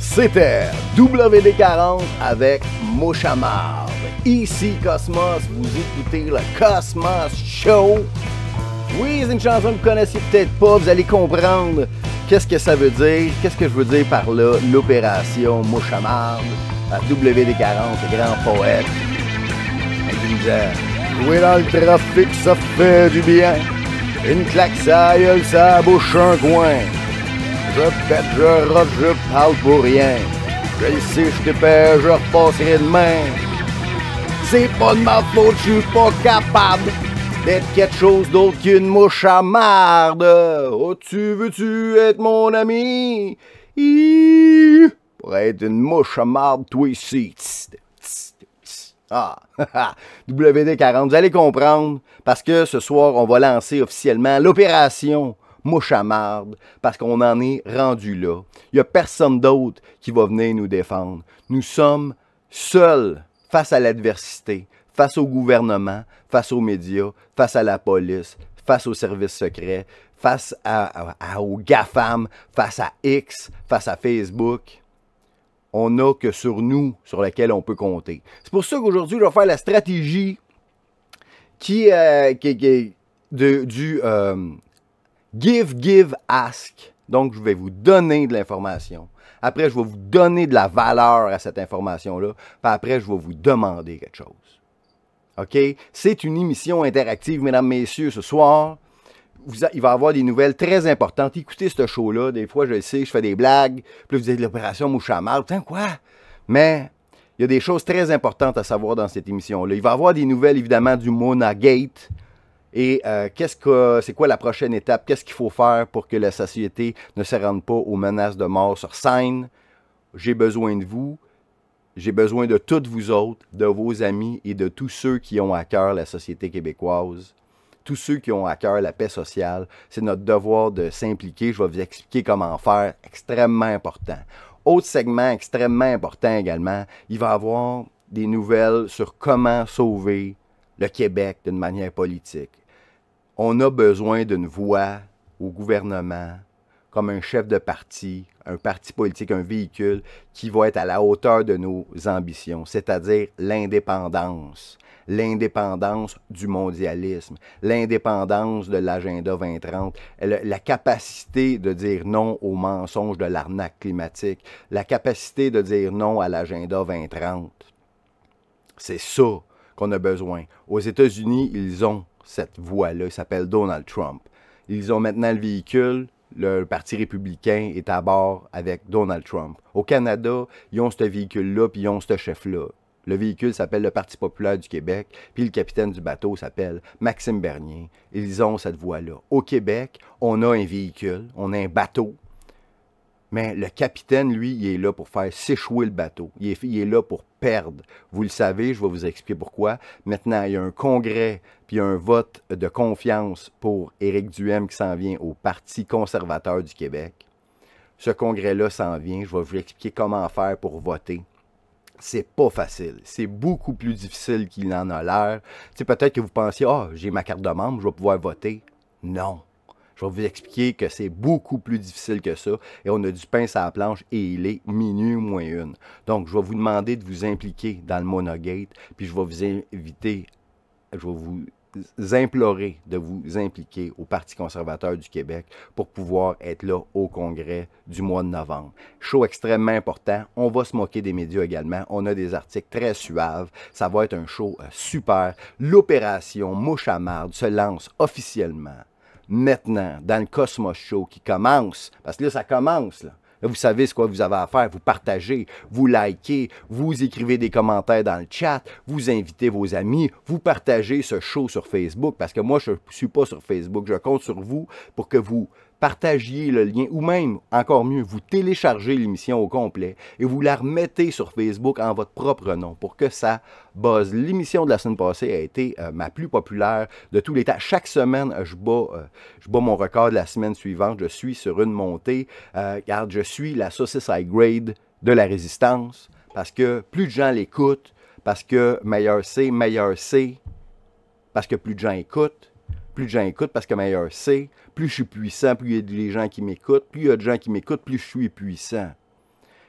C'était WD40 avec Mouchamard. Ici Cosmos, vous écoutez le Cosmos Show. Oui, c'est une chanson que vous connaissez peut-être pas, vous allez comprendre qu'est-ce que ça veut dire, qu'est-ce que je veux dire par là, l'opération Mouchamard à WD40, le grand poète. Jouer dans le trafic, ça fait du bien. Une claque, ça gueule, ça bouche un coin. Je pète, je rote, je parle pour rien. Je sais, je perds, je repasserai demain. C'est pas de ma faute, je suis pas capable d'être quelque chose d'autre qu'une mouche à marde. Oh, tu veux-tu être mon ami? Pour être une mouche à marde, toi ici. Ah, WD40, vous allez comprendre, parce que ce soir, on va lancer officiellement l'opération mouche à marde, parce qu'on en est rendu là. Il n'y a personne d'autre qui va venir nous défendre. Nous sommes seuls face à l'adversité, face au gouvernement, face aux médias, face à la police, face aux services secrets, face à, aux GAFAM, face à X, face à Facebook. On n'a que sur nous sur laquelle on peut compter. C'est pour ça qu'aujourd'hui, je vais faire la stratégie qui, euh, est de, du, euh, Give, give, ask. Donc, je vais vous donner de l'information. Après, je vais vous donner de la valeur à cette information-là. Puis après, je vais vous demander quelque chose. OK? C'est une émission interactive, mesdames, messieurs, ce soir. il va y avoir des nouvelles très importantes. Écoutez ce show-là. Des fois, je le sais, je fais des blagues. Puis vous de l'opération Mouchamal. Putain, quoi? Mais il y a des choses très importantes à savoir dans cette émission-là. Il va y avoir des nouvelles, évidemment, du Mona Gate et euh, qu'est-ce que c'est quoi la prochaine étape, qu'est-ce qu'il faut faire pour que la société ne se rende pas aux menaces de mort sur scène. J'ai besoin de vous. J'ai besoin de toutes vous autres, de vos amis et de tous ceux qui ont à cœur la société québécoise, tous ceux qui ont à cœur la paix sociale. C'est notre devoir de s'impliquer. Je vais vous expliquer comment faire. Extrêmement important. Autre segment extrêmement important également, il va y avoir des nouvelles sur comment sauver le Québec d'une manière politique on a besoin d'une voix au gouvernement, comme un chef de parti, un parti politique, un véhicule qui va être à la hauteur de nos ambitions, c'est-à-dire l'indépendance, l'indépendance du mondialisme, l'indépendance de l'agenda 2030, la capacité de dire non aux mensonges de l'arnaque climatique, la capacité de dire non à l'agenda 2030. C'est ça qu'on a besoin. Aux États-Unis, ils ont cette voie-là. Il s'appelle Donald Trump. Ils ont maintenant le véhicule. Le Parti républicain est à bord avec Donald Trump. Au Canada, ils ont ce véhicule-là, puis ils ont ce chef-là. Le véhicule s'appelle le Parti populaire du Québec, puis le capitaine du bateau s'appelle Maxime Bernier. Ils ont cette voie-là. Au Québec, on a un véhicule, on a un bateau mais le capitaine, lui, il est là pour faire s'échouer le bateau. Il est, il est, là pour perdre. Vous le savez, je vais vous expliquer pourquoi. Maintenant, il y a un congrès, puis un vote de confiance pour Éric Duhem qui s'en vient au Parti conservateur du Québec. Ce congrès-là s'en vient. Je vais vous expliquer comment faire pour voter c'est pas facile. C'est beaucoup plus difficile qu'il en a l'air. Peut-être que vous pensez « ah, oh, j'ai ma carte de membre, je vais pouvoir voter. Non. Je vais vous expliquer que c'est beaucoup plus difficile que ça et on a du pain sur la planche et il est minuit moins une. Donc, je vais vous demander de vous impliquer dans le monogate, puis je vais vous inviter, je vais vous implorer de vous impliquer au Parti conservateur du Québec pour pouvoir être là au congrès du mois de novembre. Show extrêmement important. On va se moquer des médias également. On a des articles très suaves. Ça va être un show euh, super. L'opération Mouche à marde se lance officiellement maintenant, dans le Cosmos Show qui commence, parce que là, ça commence, vous savez ce que vous avez à faire. Vous partagez, vous likez, vous écrivez des commentaires dans le chat, vous invitez vos amis, vous partagez ce show sur Facebook, parce que moi, je ne suis pas sur Facebook. Je compte sur vous pour que vous partagez le lien ou même, encore mieux, vous téléchargez l'émission au complet et vous la remettez sur Facebook en votre propre nom pour que ça buzz. L'émission de la semaine passée a été euh, ma plus populaire de tous les temps. Chaque semaine, je bats, euh, je bats mon record de la semaine suivante. Je suis sur une montée, euh, je suis la saucisse high grade de la résistance parce que plus de gens l'écoutent, parce que meilleur c'est, meilleur c'est, parce que plus de gens écoutent plus de gens écoutent parce que meilleur c'est, plus je suis puissant, plus il y a des gens qui m'écoutent, plus il y a de gens qui m'écoutent, plus je suis puissant.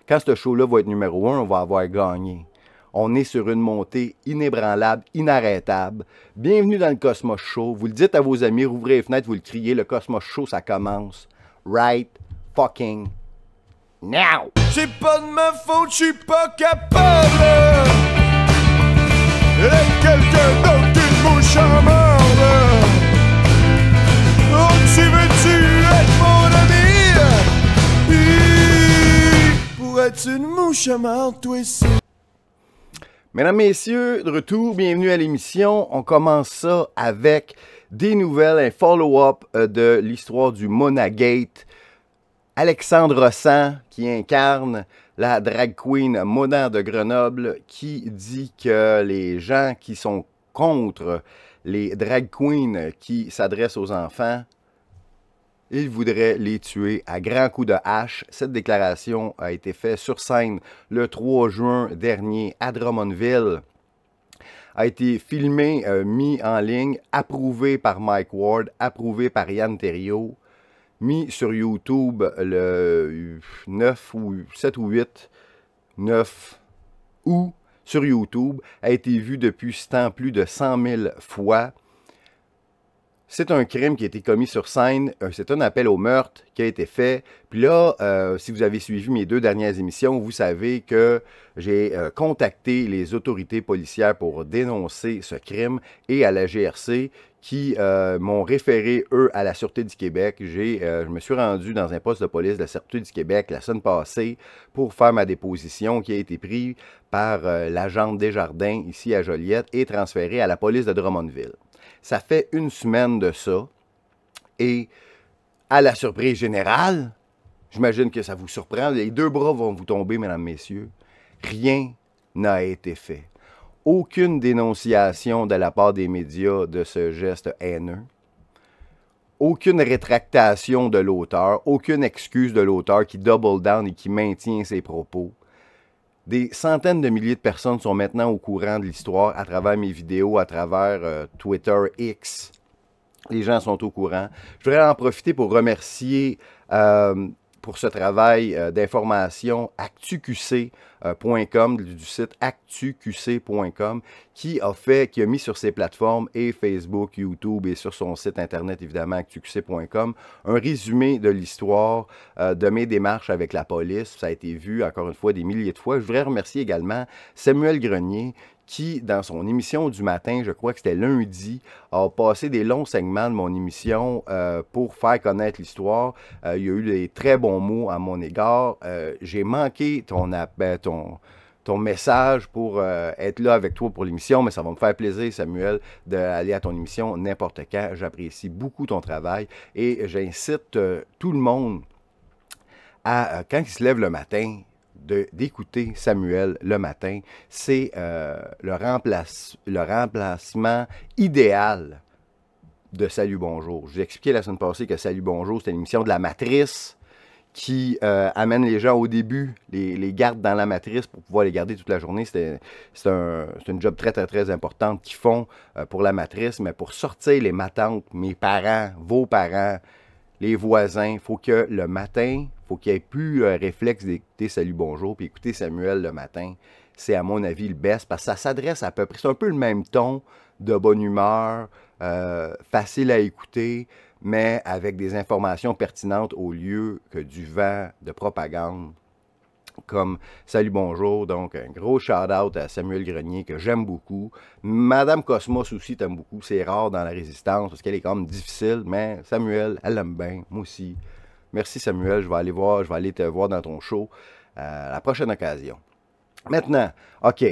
Quand ce show-là va être numéro un, on va avoir gagné. On est sur une montée inébranlable, inarrêtable. Bienvenue dans le Cosmos Show. Vous le dites à vos amis, ouvrez les fenêtres, vous le criez, le Cosmos Show, ça commence. Right fucking now! C'est pas de ma faute, je pas capable. quelqu'un Mesdames, Messieurs, de retour, bienvenue à l'émission. On commence ça avec des nouvelles, un follow-up euh, de l'histoire du Monagate. Alexandre Rossan, qui incarne la drag queen Mona de Grenoble, qui dit que les gens qui sont contre les drag queens qui s'adressent aux enfants il voudrait les tuer à grands coups de hache. Cette déclaration a été faite sur scène le 3 juin dernier à Drummondville a été filmé, euh, mis en ligne, approuvé par Mike Ward, approuvé par Yann Terrio, mis sur YouTube le 9 ou 7 ou 8, 9 août sur YouTube, a été vu depuis ce temps plus de 100 000 fois c'est un crime qui a été commis sur scène, euh, c'est un appel au meurtre qui a été fait. Puis là, euh, si vous avez suivi mes deux dernières émissions, vous savez que j'ai euh, contacté les autorités policières pour dénoncer ce crime et à la GRC qui m'ont référé, eux, à la Sûreté du Québec. je me suis rendu dans un poste de police de la Sûreté du Québec la semaine passée pour faire ma déposition qui a été prise par l'agent Desjardins ici à Joliette et transférée à la police de Drummondville. Ça fait une semaine de ça. Et à la surprise générale, j'imagine que ça vous surprend, les deux bras vont vous tomber, mesdames, messieurs. Rien n'a été fait. Aucune dénonciation de la part des médias de ce geste haineux. Aucune rétractation de l'auteur, aucune excuse de l'auteur qui double down et qui maintient ses propos. Des centaines de milliers de personnes sont maintenant au courant de l'histoire à travers mes vidéos, à travers euh, Twitter X. Les gens sont au courant. Je voudrais en profiter pour remercier euh, pour ce travail euh, d'information ActuQC, euh, du site actuqc.com qui a fait, qui a mis sur ses plateformes et Facebook, YouTube et sur son site internet évidemment actuqc.com un résumé de l'histoire euh, de mes démarches avec la police. Ça a été vu encore une fois des milliers de fois. Je voudrais remercier également Samuel Grenier qui, dans son émission du matin, je crois que c'était lundi, a passé des longs segments de mon émission euh, pour faire connaître l'histoire. il y a eu des très bons mots à mon égard. J'ai manqué ton appel ben, ton, ton message pour euh, être là avec toi pour l'émission, mais ça va me faire plaisir, Samuel, d'aller à ton émission n'importe quand. J'apprécie beaucoup ton travail et j'incite euh, tout le monde à, euh, quand il se lève le matin, d'écouter Samuel le matin. C'est le, remplace, le remplacement idéal de Salut Bonjour. Je vous ai expliqué la semaine passée que Salut Bonjour, c'était une émission de la matrice qui euh, amène les gens au début, les, gardent dans la matrice pour pouvoir les garder toute la journée. C'est un, une job très, très, très importante qu'ils font euh, pour la matrice, mais pour sortir les matantes, mes parents, vos parents, les voisins, il faut que le matin, faut qu'il n'y ait plus euh, réflexe d'écouter Salut, bonjour, puis écouter Samuel le matin. C'est, à mon avis, le best parce que ça s'adresse à peu près. C'est un peu le même ton de bonne humeur, facile à écouter mais avec des informations pertinentes au lieu que du vent de propagande comme Salut Bonjour. Donc, un gros shout-out à Samuel Grenier que j'aime beaucoup. Madame Cosmos aussi t'aime beaucoup. C'est rare dans la résistance parce qu'elle est quand même difficile, mais Samuel, elle aime bien, moi aussi. Merci Samuel, je vais aller voir, je vais aller te voir dans ton show euh, à la prochaine occasion. Maintenant, OK,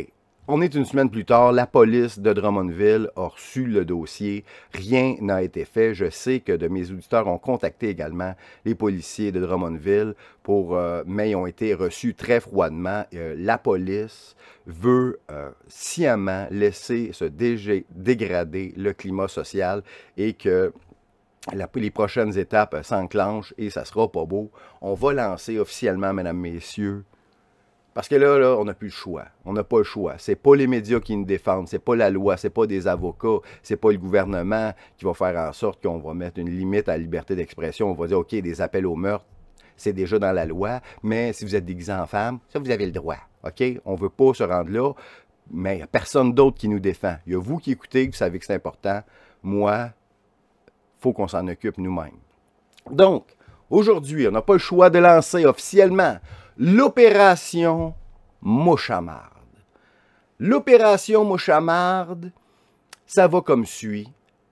on est une semaine plus tard, la police de Drummondville a reçu le dossier. Rien n'a été fait. Je sais que de mes auditeurs ont contacté également les policiers de Drummondville, pour, euh, mais ils ont été reçus très froidement. Euh, la police veut euh, sciemment laisser se dégrader le climat social et que les prochaines étapes s'enclenchent et ça sera pas beau. On va lancer officiellement, mesdames, messieurs, parce que là, là on n'a plus le choix. On n'a pas le choix. C'est pas les médias qui nous défendent, c'est pas la loi, c'est pas des avocats, c'est pas le gouvernement qui va faire en sorte qu'on va mettre une limite à la liberté d'expression. On va dire, OK, des appels au meurtre, c'est déjà dans la loi, mais si vous êtes déguisé en femme, ça, vous avez le droit. OK? On veut pas se rendre là, mais il n'y a personne d'autre qui nous défend. Il y a vous qui écoutez, vous savez que c'est important. Moi, faut qu'on s'en occupe nous-mêmes. Donc, aujourd'hui, on n'a pas le choix de lancer officiellement l'opération Mochamarde. L'opération Mochamarde, ça va comme suit.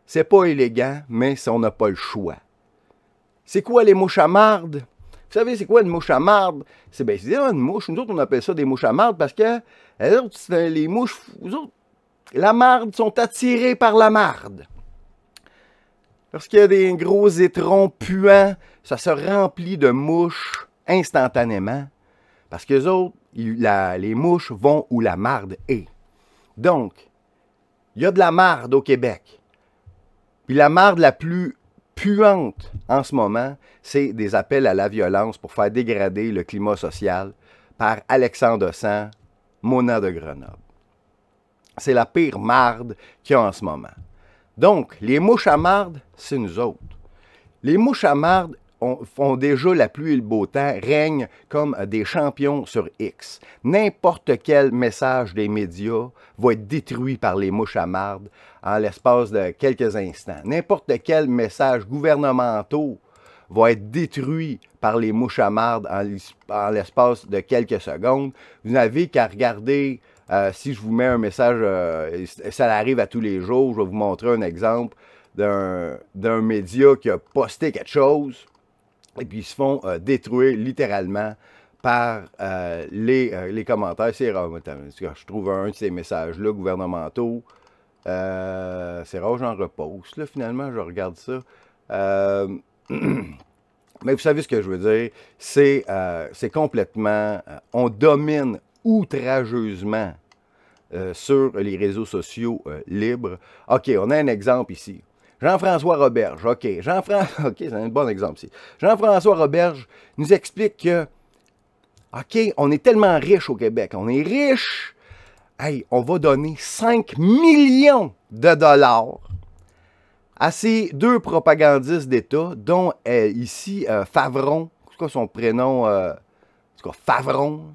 C'est pas élégant, mais on n'a pas le choix. C'est quoi les mouchamardes? Vous savez, c'est quoi une mouchamarde? C'est bien, c'est une mouche. Nous autres, on appelle ça des mouchamardes parce que les, mouches, la marde sont attirées par la marde. Lorsqu'il y a des gros étrons puants, ça se remplit de mouches instantanément parce que les autres, les mouches vont où la marde est. Donc, il y a de la marde au Québec. Puis la marde la plus puante en ce moment, c'est des appels à la violence pour faire dégrader le climat social par Alexandre Saint, Mona de Grenoble. C'est la pire marde qu'il y a en ce moment. Donc, les mouches à marde, c'est nous autres. Les mouches à marde, font déjà la pluie et le beau temps, règnent comme des champions sur X. N'importe quel message des médias va être détruit par les mouches à en l'espace de quelques instants. N'importe quel message gouvernemental va être détruit par les mouches à en l'espace de quelques secondes. Vous n'avez qu'à regarder euh, si je vous mets un message, euh, ça arrive à tous les jours, je vais vous montrer un exemple d'un média qui a posté quelque chose et puis ils se font euh, détruire littéralement par euh, euh, les, commentaires. C'est rare. Je trouve un de ces messages-là gouvernementaux. c'est rare, j'en repose. Là, finalement, je regarde ça. Mais vous savez ce que je veux dire. C'est, c'est complètement. on domine outrageusement sur les réseaux sociaux libres. OK, on a un exemple ici. Jean-François Roberge, OK. Jean-François, OK, c'est un bon exemple ici. Jean-François Roberge nous explique que, OK, on est tellement riche au Québec, on est riche, hey, on va donner 5 millions de dollars à ces deux propagandistes d'État, dont euh, ici euh, Favron, c'est quoi son prénom, euh, quoi Favron,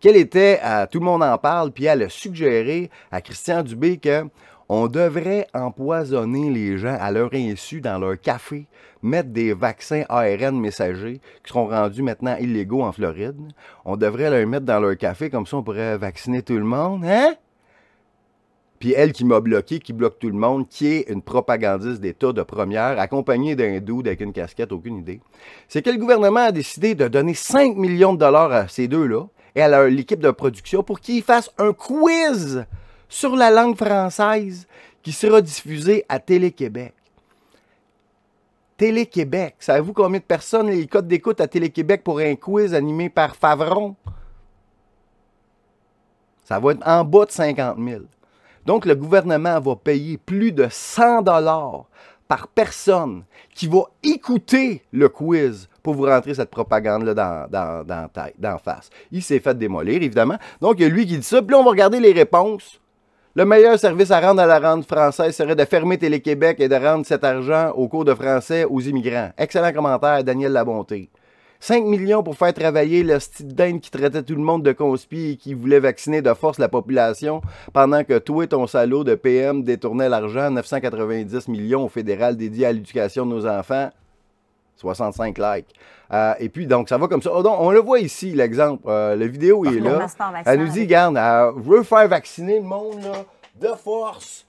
qu'elle était, euh, tout le monde en parle, puis elle a suggéré à Christian Dubé que on devrait empoisonner les gens à leur insu dans leur café, mettre des vaccins ARN messagers qui seront rendus maintenant illégaux en Floride. On devrait leur mettre dans leur café, comme ça on pourrait vacciner tout le monde, hein? Puis elle qui m'a bloqué, qui bloque tout le monde, qui est une propagandiste d'État de première, accompagnée d'un doux avec une casquette, aucune idée. C'est que le gouvernement a décidé de donner 5 millions de dollars à ces deux-là et à l'équipe de production pour qu'ils fassent un quiz sur la langue française qui sera diffusée à Télé-Québec. Télé-Québec, savez-vous combien de personnes les codes d'écoute à Télé-Québec pour un quiz animé par Favron? Ça va être en bas de 50 000. Donc, le gouvernement va payer plus de 100 dollars par personne qui va écouter le quiz pour vous rentrer cette propagande-là dans, dans, face. Il s'est fait démolir, évidemment. Donc, il y a lui qui dit ça. Puis là, on va regarder les réponses le meilleur service à rendre à la rente française serait de fermer Télé-Québec et de rendre cet argent aux cours de français aux immigrants. Excellent commentaire, Daniel Labonté. 5 millions pour faire travailler le style d'Inde qui traitait tout le monde de conspi et qui voulait vacciner de force la population pendant que toi et ton salaud de PM détournait l'argent, 990 millions au fédéral dédié à l'éducation de nos enfants. 65 likes. Euh, et puis, donc, ça va comme ça. Oh, on le voit ici, l'exemple. Euh, la vidéo est là. Elle nous dit, garde elle veut faire vacciner le monde, là, de force.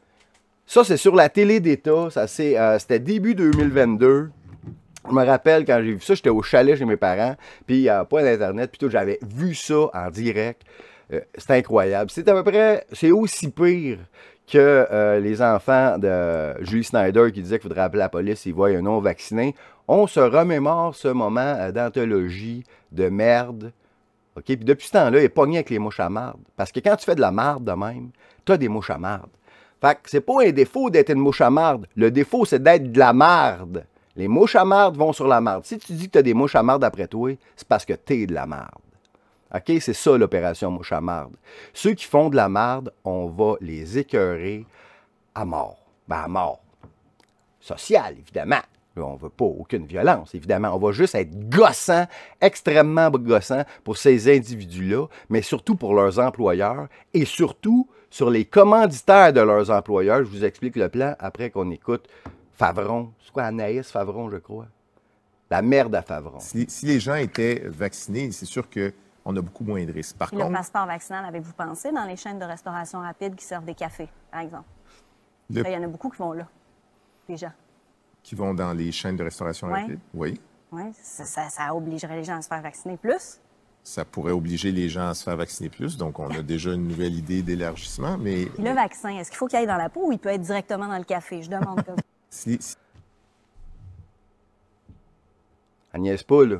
Ça, c'est sur la télé d'État. Ça, c'est, euh, c'était début 2022. Je me rappelle quand j'ai vu ça, j'étais au chalet chez mes parents, puis pas d'Internet, puis tout, j'avais vu ça en direct. c'est incroyable. C'est à peu près, c'est aussi pire que les enfants de Julie Snyder qui disaient qu'il faudrait appeler la police s'ils voient un non vacciné on se remémore ce moment euh, d'anthologie, de merde. OK? Puis depuis ce temps-là, il est pogné avec les mouches à Parce que quand tu fais de la marde de même, tu as des mouches à marde. Fait que c'est pas un défaut d'être une mouche à Le défaut, c'est d'être de la marde. Les mouches à vont sur la marde. Si tu dis que tu as des mouches à après toi, c'est parce que tu es de la marde. OK? C'est ça l'opération mouche à Ceux qui font de la marde, on va les écœurer à mort. Ben, à mort. Social, évidemment on ne veut pas aucune violence, évidemment. On va juste être gossant, extrêmement gossant pour ces individus-là, mais surtout pour leurs employeurs et surtout sur les commanditaires de leurs employeurs. Je vous explique le plan après qu'on écoute Favron. C'est quoi Anaïs Favron, je crois? La merde à Favron. Si, les gens étaient vaccinés, c'est sûr que on a beaucoup moins de risques. Par contre, le passeport vaccinal, avez-vous pensé dans les chaînes de restauration rapide qui servent des cafés, par exemple? il y en a beaucoup qui vont là, déjà qui vont dans les chaînes de restauration rapide. Oui. Oui, ça, obligerait les gens à se faire vacciner plus. Ça pourrait obliger les gens à se faire vacciner plus. Donc, on a déjà une nouvelle idée d'élargissement, mais... le vaccin, est-ce qu'il faut qu'il aille dans la peau ou il peut être directement dans le café? Je demande comme... Agnès pas, là.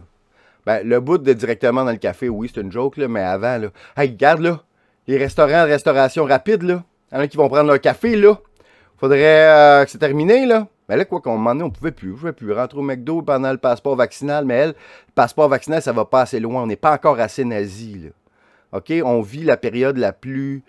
Ben, le bout de directement dans le café, oui, c'est une joke, là, mais avant, là. Hey, regarde, là, les restaurants de restauration rapide, là. Il y qui vont prendre leur café, là. Faudrait euh, que c'est terminé, là. Mais ben là, quoi qu'on m'en ait, on pouvait plus. Je pouvais plus rentrer au McDo pendant le passeport vaccinal, mais elle, le passeport vaccinal, ça va pas assez loin. On n'est pas encore assez nazi, OK? On vit la période la plus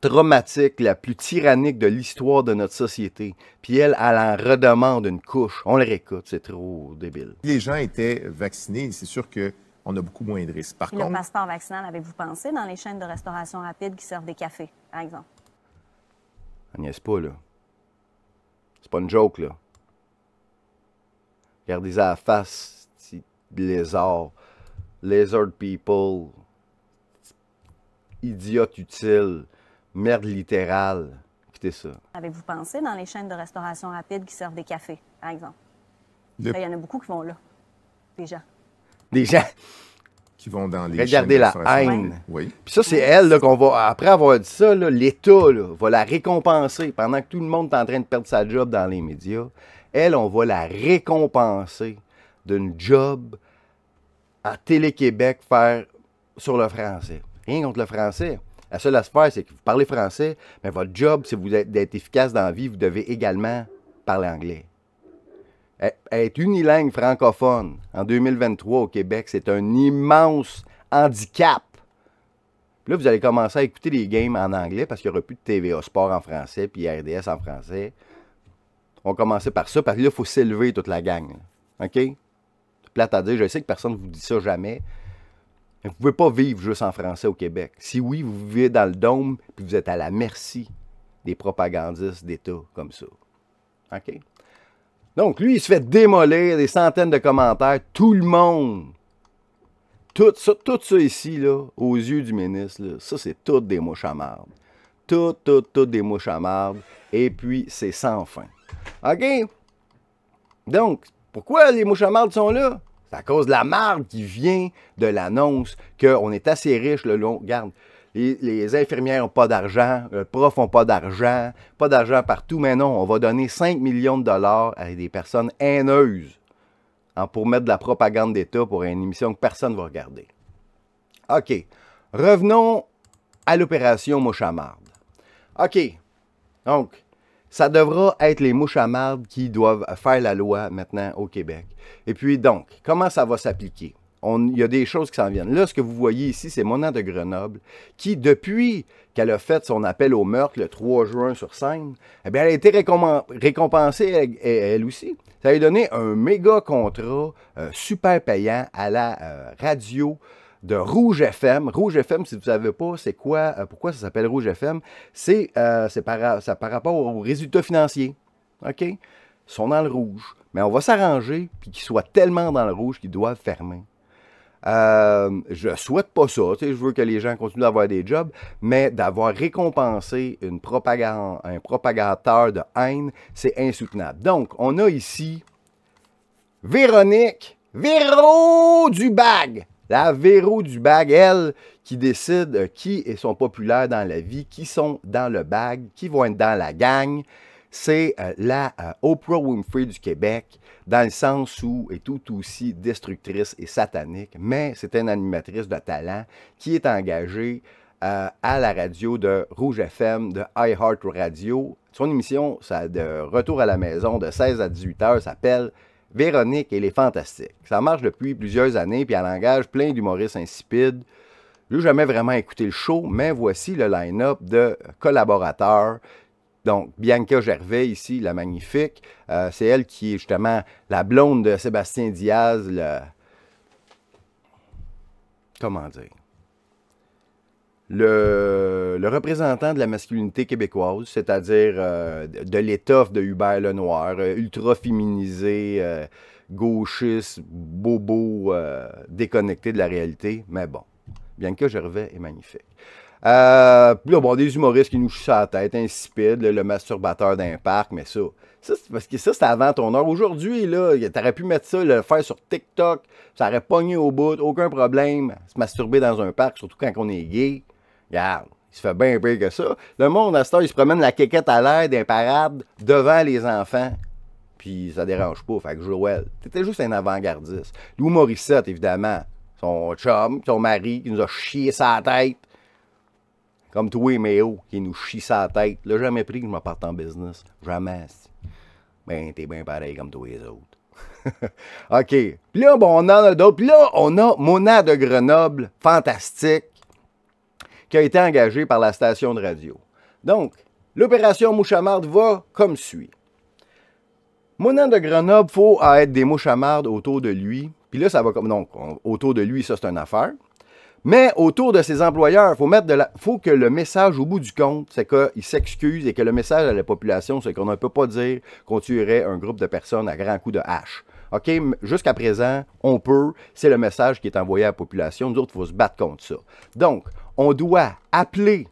traumatique, la plus tyrannique de l'histoire de notre société. Puis elle, elle en redemande une couche. On le réécoute. c'est trop débile. Les gens étaient vaccinés, c'est sûr qu'on a beaucoup moins de risques. Par contre... Le passeport vaccinal, avez-vous pensé dans les chaînes de restauration rapide qui servent des cafés, par exemple? On n'y est pas, là pas une joke, là. Regardez à la face, petit lézard. Lizard people. Idiote utile. Merde littérale. Écoutez ça. Avez-vous pensé dans les chaînes de restauration rapide qui servent des cafés, par exemple? Il y en a beaucoup qui vont là. Des gens. Des gens? qui vont dans les Regardez la haine. Oui. Puis ça, c'est elle qu'on va, après avoir dit ça, l'État va la récompenser. Pendant que tout le monde est en train de perdre sa job dans les médias, elle, on va la récompenser d'une job à Télé-Québec faire sur le français. Rien contre le français. La seule affaire, c'est que vous parlez français, mais votre job, si vous êtes d'être efficace dans la vie, vous devez également parler anglais. Eh, être unilingue francophone en 2023 au Québec, c'est un immense handicap. Puis là, vous allez commencer à écouter les games en anglais parce qu'il n'y aura plus de TVA Sport en français puis RDS en français. On va commencer par ça parce que là, il faut s'élever toute la gang. OK? Plate à dire, je sais que personne ne vous dit ça jamais. vous ne pouvez pas vivre juste en français au Québec. Si oui, vous vivez dans le dôme puis vous êtes à la merci des propagandistes d'État comme ça. OK? Donc, lui, il se fait démolir des centaines de commentaires. Tout le monde. Tout ça, tout ça ici, là, aux yeux du ministre, ça, c'est toutes des mouches à Tout, tout, tout des mouches à Et puis, c'est sans fin. OK? Donc, pourquoi les mouches à sont là? C'est à cause de la marde qui vient de l'annonce qu'on est assez riche le long. Garde, les, infirmières n'ont pas d'argent, les profs n'ont pas d'argent, pas d'argent partout, mais non, on va donner 5 millions de dollars à des personnes haineuses hein, pour mettre de la propagande d'État pour une émission que personne ne va regarder. OK. Revenons à l'opération Mouche à marde. OK. Donc, ça devra être les mouches à marde qui doivent faire la loi maintenant au Québec. Et puis donc, comment ça va s'appliquer? il y a des choses qui s'en viennent. Là, ce que vous voyez ici, c'est Mona de Grenoble, qui, depuis qu'elle a fait son appel au meurtre le 3 juin sur scène, eh bien, elle a été récompensée elle, aussi. Ça lui a donné un méga contrat euh, super payant à la euh, radio de Rouge FM. Rouge FM, si vous ne savez pas, c'est quoi, euh, pourquoi ça s'appelle Rouge FM, c'est par, rapport aux résultats financiers. OK? Ils sont dans le rouge. Mais on va s'arranger, puis qu'ils soient tellement dans le rouge qu'ils doivent fermer je euh, je souhaite pas ça. je veux que les gens continuent d'avoir des jobs, mais d'avoir récompensé une propagande, un propagateur de haine, c'est insoutenable. Donc, on a ici Véronique Véro du bag. La Véro du bag, elle, qui décide euh, qui est son populaire dans la vie, qui sont dans le bag, qui vont être dans la gang, c'est euh, la Oprah Winfrey du Québec dans le sens où est tout aussi destructrice et satanique, mais c'est une animatrice de talent qui est engagée euh, à la radio de Rouge FM, de iHeart Radio. Son émission de retour à la maison de 16 à 18 heures s'appelle Véronique et les Fantastiques. Ça marche depuis plusieurs années, puis elle engage plein d'humoristes insipides. Je n'ai jamais vraiment écouté le show, mais voici le line-up de collaborateurs donc, Bianca Gervais, ici, la magnifique, euh, c'est elle qui est justement la blonde de Sébastien Diaz, le... Comment dire? Le, représentant de la masculinité québécoise, c'est-à-dire euh, de l'étoffe de Hubert Lenoir, euh, ultra féminisé, gauchiste, bobo, déconnecté de la réalité. Mais bon, Bianca Gervais est magnifique. Euh, puis là, bon, des humoristes qui nous chient à la tête, insipide, le, masturbateur d'un parc, mais ça, ça parce que ça, c'est avant ton heure. Aujourd'hui, là, t'aurais pu mettre ça, le faire sur TikTok, ça aurait pogné au bout, aucun problème, se masturber dans un parc, surtout quand on est gay. Regarde, il se fait bien pire que ça. Le monde, à ce il se promène la quéquette à l'air d'un parade devant les enfants puis ça dérange pas. Fait que Joël, t'étais juste un avant-gardiste. Lou Morissette, évidemment, son chum, son mari, qui nous a chié sa tête comme toi et Méo, qui nous chie sa tête. Là, jamais pris que je m'en parte en business. Jamais. Ben, t'es bien pareil comme tous les autres. OK. Puis là, bon, on en a d'autres. Puis là, on a Mona de Grenoble, fantastique, qui a été engagée par la station de radio. Donc, l'opération Mouchamard va comme suit. Mona de Grenoble, faut être des Mouchamard autour de lui. Puis là, ça va comme. Donc, autour de lui, ça, c'est une affaire. Mais autour de ces employeurs, faut mettre de la... faut que le message au bout du compte, c'est qu'ils s'excusent et que le message à la population, c'est qu'on ne peut pas dire qu'on tuerait un groupe de personnes à grand coup de hache. OK, jusqu'à présent, on peut. C'est le message qui est envoyé à la population. Nous autres, il faut se battre contre ça. Donc, on doit appeler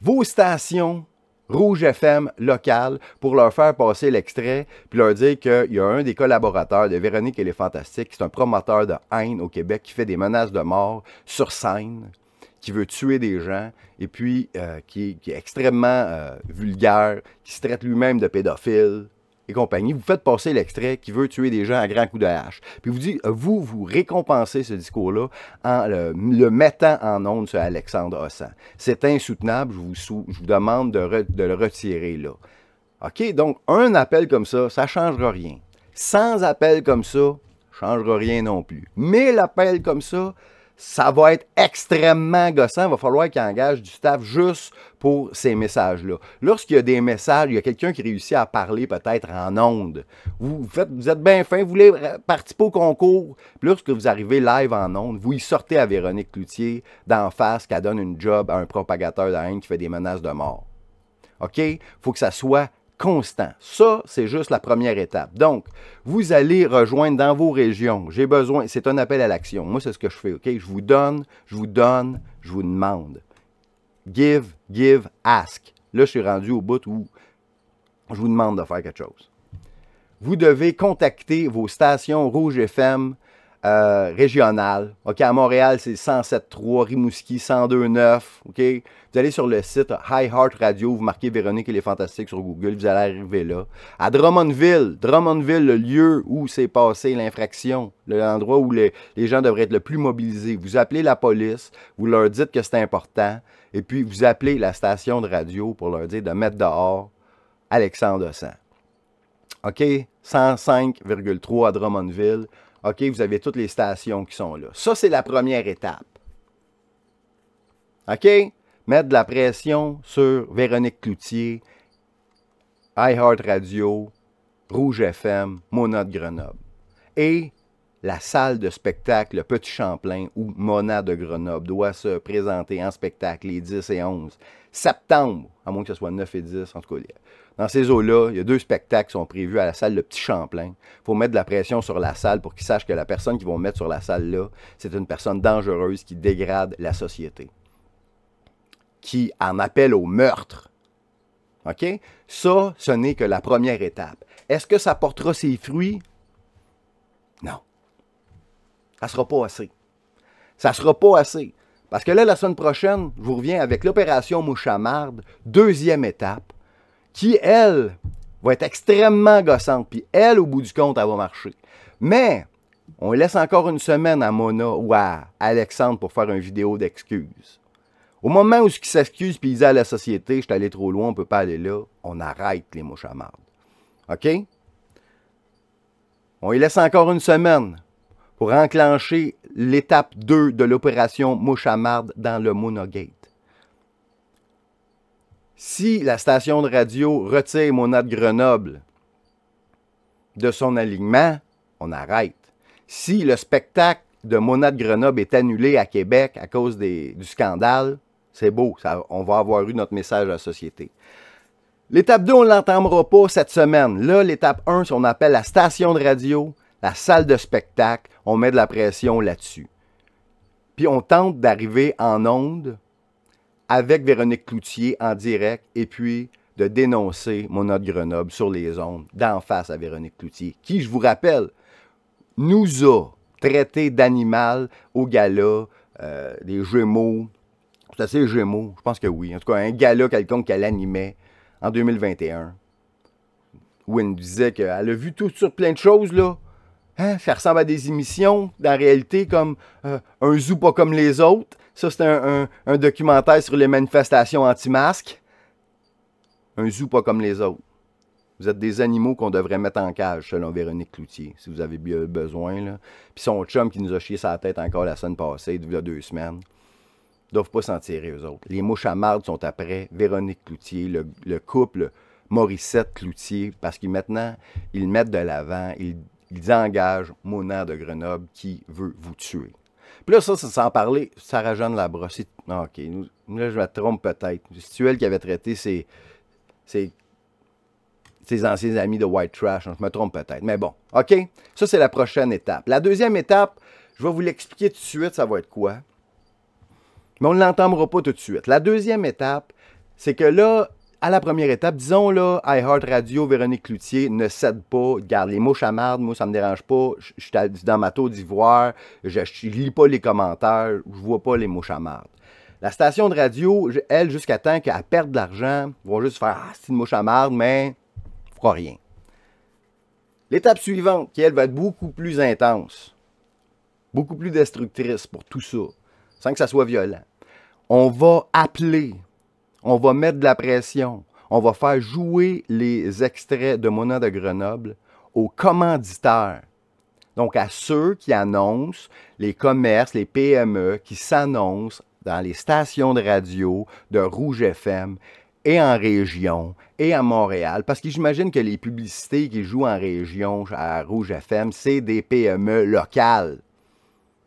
vos stations Rouge FM local pour leur faire passer l'extrait puis leur dire qu'il y a un des collaborateurs de Véronique et les Fantastiques, c'est un promoteur de haine au Québec qui fait des menaces de mort sur scène, qui veut tuer des gens et puis euh, qui, est extrêmement euh, vulgaire, qui se traite lui-même de pédophile et compagnie, vous faites passer l'extrait qui veut tuer des gens à grands coups de hache. Puis vous dites, euh, vous, vous récompensez ce discours-là en le, mettant en onde sur Alexandre Hossan. C'est insoutenable, je vous, demande de, le retirer là. OK, donc un appel comme ça, ça ne changera rien. Sans appel comme ça, changera rien non plus. Mais l'appel comme ça, ça va être extrêmement gossant. Il va falloir qu'il engage du staff juste pour ces messages-là. Lorsqu'il y a des messages, il y a quelqu'un qui réussit à parler peut-être en ondes. Vous, faites, vous êtes bien fin, vous voulez participer au concours. Puis lorsque vous arrivez live en ondes, vous y sortez à Véronique Cloutier d'en face qu'elle donne une job à un propagateur de haine qui fait des menaces de mort. OK? Il faut que ça soit constant. Ça, c'est juste la première étape. Donc, vous allez rejoindre dans vos régions. J'ai besoin, c'est un appel à l'action. Moi, c'est ce que je fais, OK? Je vous donne, je vous donne, je vous demande. Give, give, ask. Là, je suis rendu au bout où je vous demande de faire quelque chose. Vous devez contacter vos stations Rouge FM euh, régional OK, à Montréal, c'est 107.3, Rimouski, 102.9. OK? Vous allez sur le site High Heart Radio, vous marquez Véronique et les Fantastiques sur Google, vous allez arriver là. À Drummondville, Drummondville, le lieu où s'est passée l'infraction, l'endroit où les, gens devraient être le plus mobilisés. Vous appelez la police, vous leur dites que c'est important, et puis vous appelez la station de radio pour leur dire de mettre dehors Alexandre Saint. OK? 105,3 à Drummondville, OK, vous avez toutes les stations qui sont là. Ça, c'est la première étape. OK? Mettre de la pression sur Véronique Cloutier, iHeart Radio, Rouge FM, Mona de Grenoble. Et la salle de spectacle Petit Champlain ou Mona de Grenoble doit se présenter en spectacle les 10 et 11 septembre, à moins que ce soit 9 et 10, en tout cas, dans ces eaux-là, il y a deux spectacles qui sont prévus à la salle Le Petit Champlain. Il faut mettre de la pression sur la salle pour qu'ils sachent que la personne qu'ils vont mettre sur la salle-là, c'est une personne dangereuse qui dégrade la société, qui en appelle au meurtre. OK? Ça, ce n'est que la première étape. Est-ce que ça portera ses fruits? Non. Ça ne sera pas assez. Ça ne sera pas assez. Parce que là, la semaine prochaine, je vous reviens avec l'opération Mouchamarde, deuxième étape qui, elle, va être extrêmement gossante. Puis elle, au bout du compte, elle va marcher. Mais on laisse encore une semaine à Mona ou à Alexandre pour faire une vidéo d'excuses. Au moment où ce qui s'excuse puis il dit à la société, je suis allé trop loin, on ne peut pas aller là, on arrête les mouches à OK? On y laisse encore une semaine pour enclencher l'étape 2 de l'opération mouche à dans le Monogate. Si la station de radio retire Monade de Grenoble de son alignement, on arrête. Si le spectacle de Monade Grenoble est annulé à Québec à cause du scandale, c'est beau, on va avoir eu notre message à la société. L'étape 2, on ne l'entendra pas cette semaine. Là, l'étape 1, on appelle la station de radio, la salle de spectacle, on met de la pression là-dessus. Puis on tente d'arriver en onde avec Véronique Cloutier en direct et puis de dénoncer mon Grenoble sur les ondes d'en face à Véronique Cloutier, qui, je vous rappelle, nous a traité d'animal au gala euh, des Gémeaux. C'est assez Gémeaux, je pense que oui. En tout cas, un gala quelconque qu'elle animait en 2021, où elle nous disait qu'elle a vu tout sur plein de choses, là, Hein? Ça ressemble à des émissions, dans la réalité, comme euh, un zoo pas comme les autres. Ça, c'est un, documentaire sur les manifestations anti-masques. Un zoo pas comme les autres. Vous êtes des animaux qu'on devrait mettre en cage, selon Véronique Cloutier, si vous avez besoin. Là. Puis son chum qui nous a chié sa tête encore la semaine passée, il y a deux semaines. Ils doivent pas s'en tirer, eux autres. Les mouches à marde sont après Véronique Cloutier, le, couple Morissette-Cloutier, parce que maintenant, ils mettent de l'avant, ils ils engagent Mona de Grenoble qui veut vous tuer. Puis là, ça, sans parler, rajeune la Labrosse. Ah, OK, nous, là, je me trompe peut-être. C'est elle qui avait traité ses, ses, ses, anciens amis de White Trash. Hein, je me trompe peut-être. Mais bon, OK. Ça, c'est la prochaine étape. La deuxième étape, je vais vous l'expliquer tout de suite, ça va être quoi. Mais on ne l'entendra pas tout de suite. La deuxième étape, c'est que là, à la première étape, disons là, iHeart Radio, Véronique Cloutier ne cède pas, garde les mots à moi ça me dérange pas, je suis dans ma tour d'ivoire, je, ne lis pas les commentaires, je vois pas les mots à La station de radio, elle, jusqu'à temps qu'elle perde de l'argent, va juste faire Ah, c'est une mouche à marde, mais ne rien. L'étape suivante, qui elle va être beaucoup plus intense, beaucoup plus destructrice pour tout ça, sans que ça soit violent, on va appeler on va mettre de la pression. On va faire jouer les extraits de Mona de Grenoble aux commanditaires. Donc, à ceux qui annoncent les commerces, les PME, qui s'annoncent dans les stations de radio de Rouge FM et en région et à Montréal. Parce que j'imagine que les publicités qui jouent en région à Rouge FM, c'est des PME locales.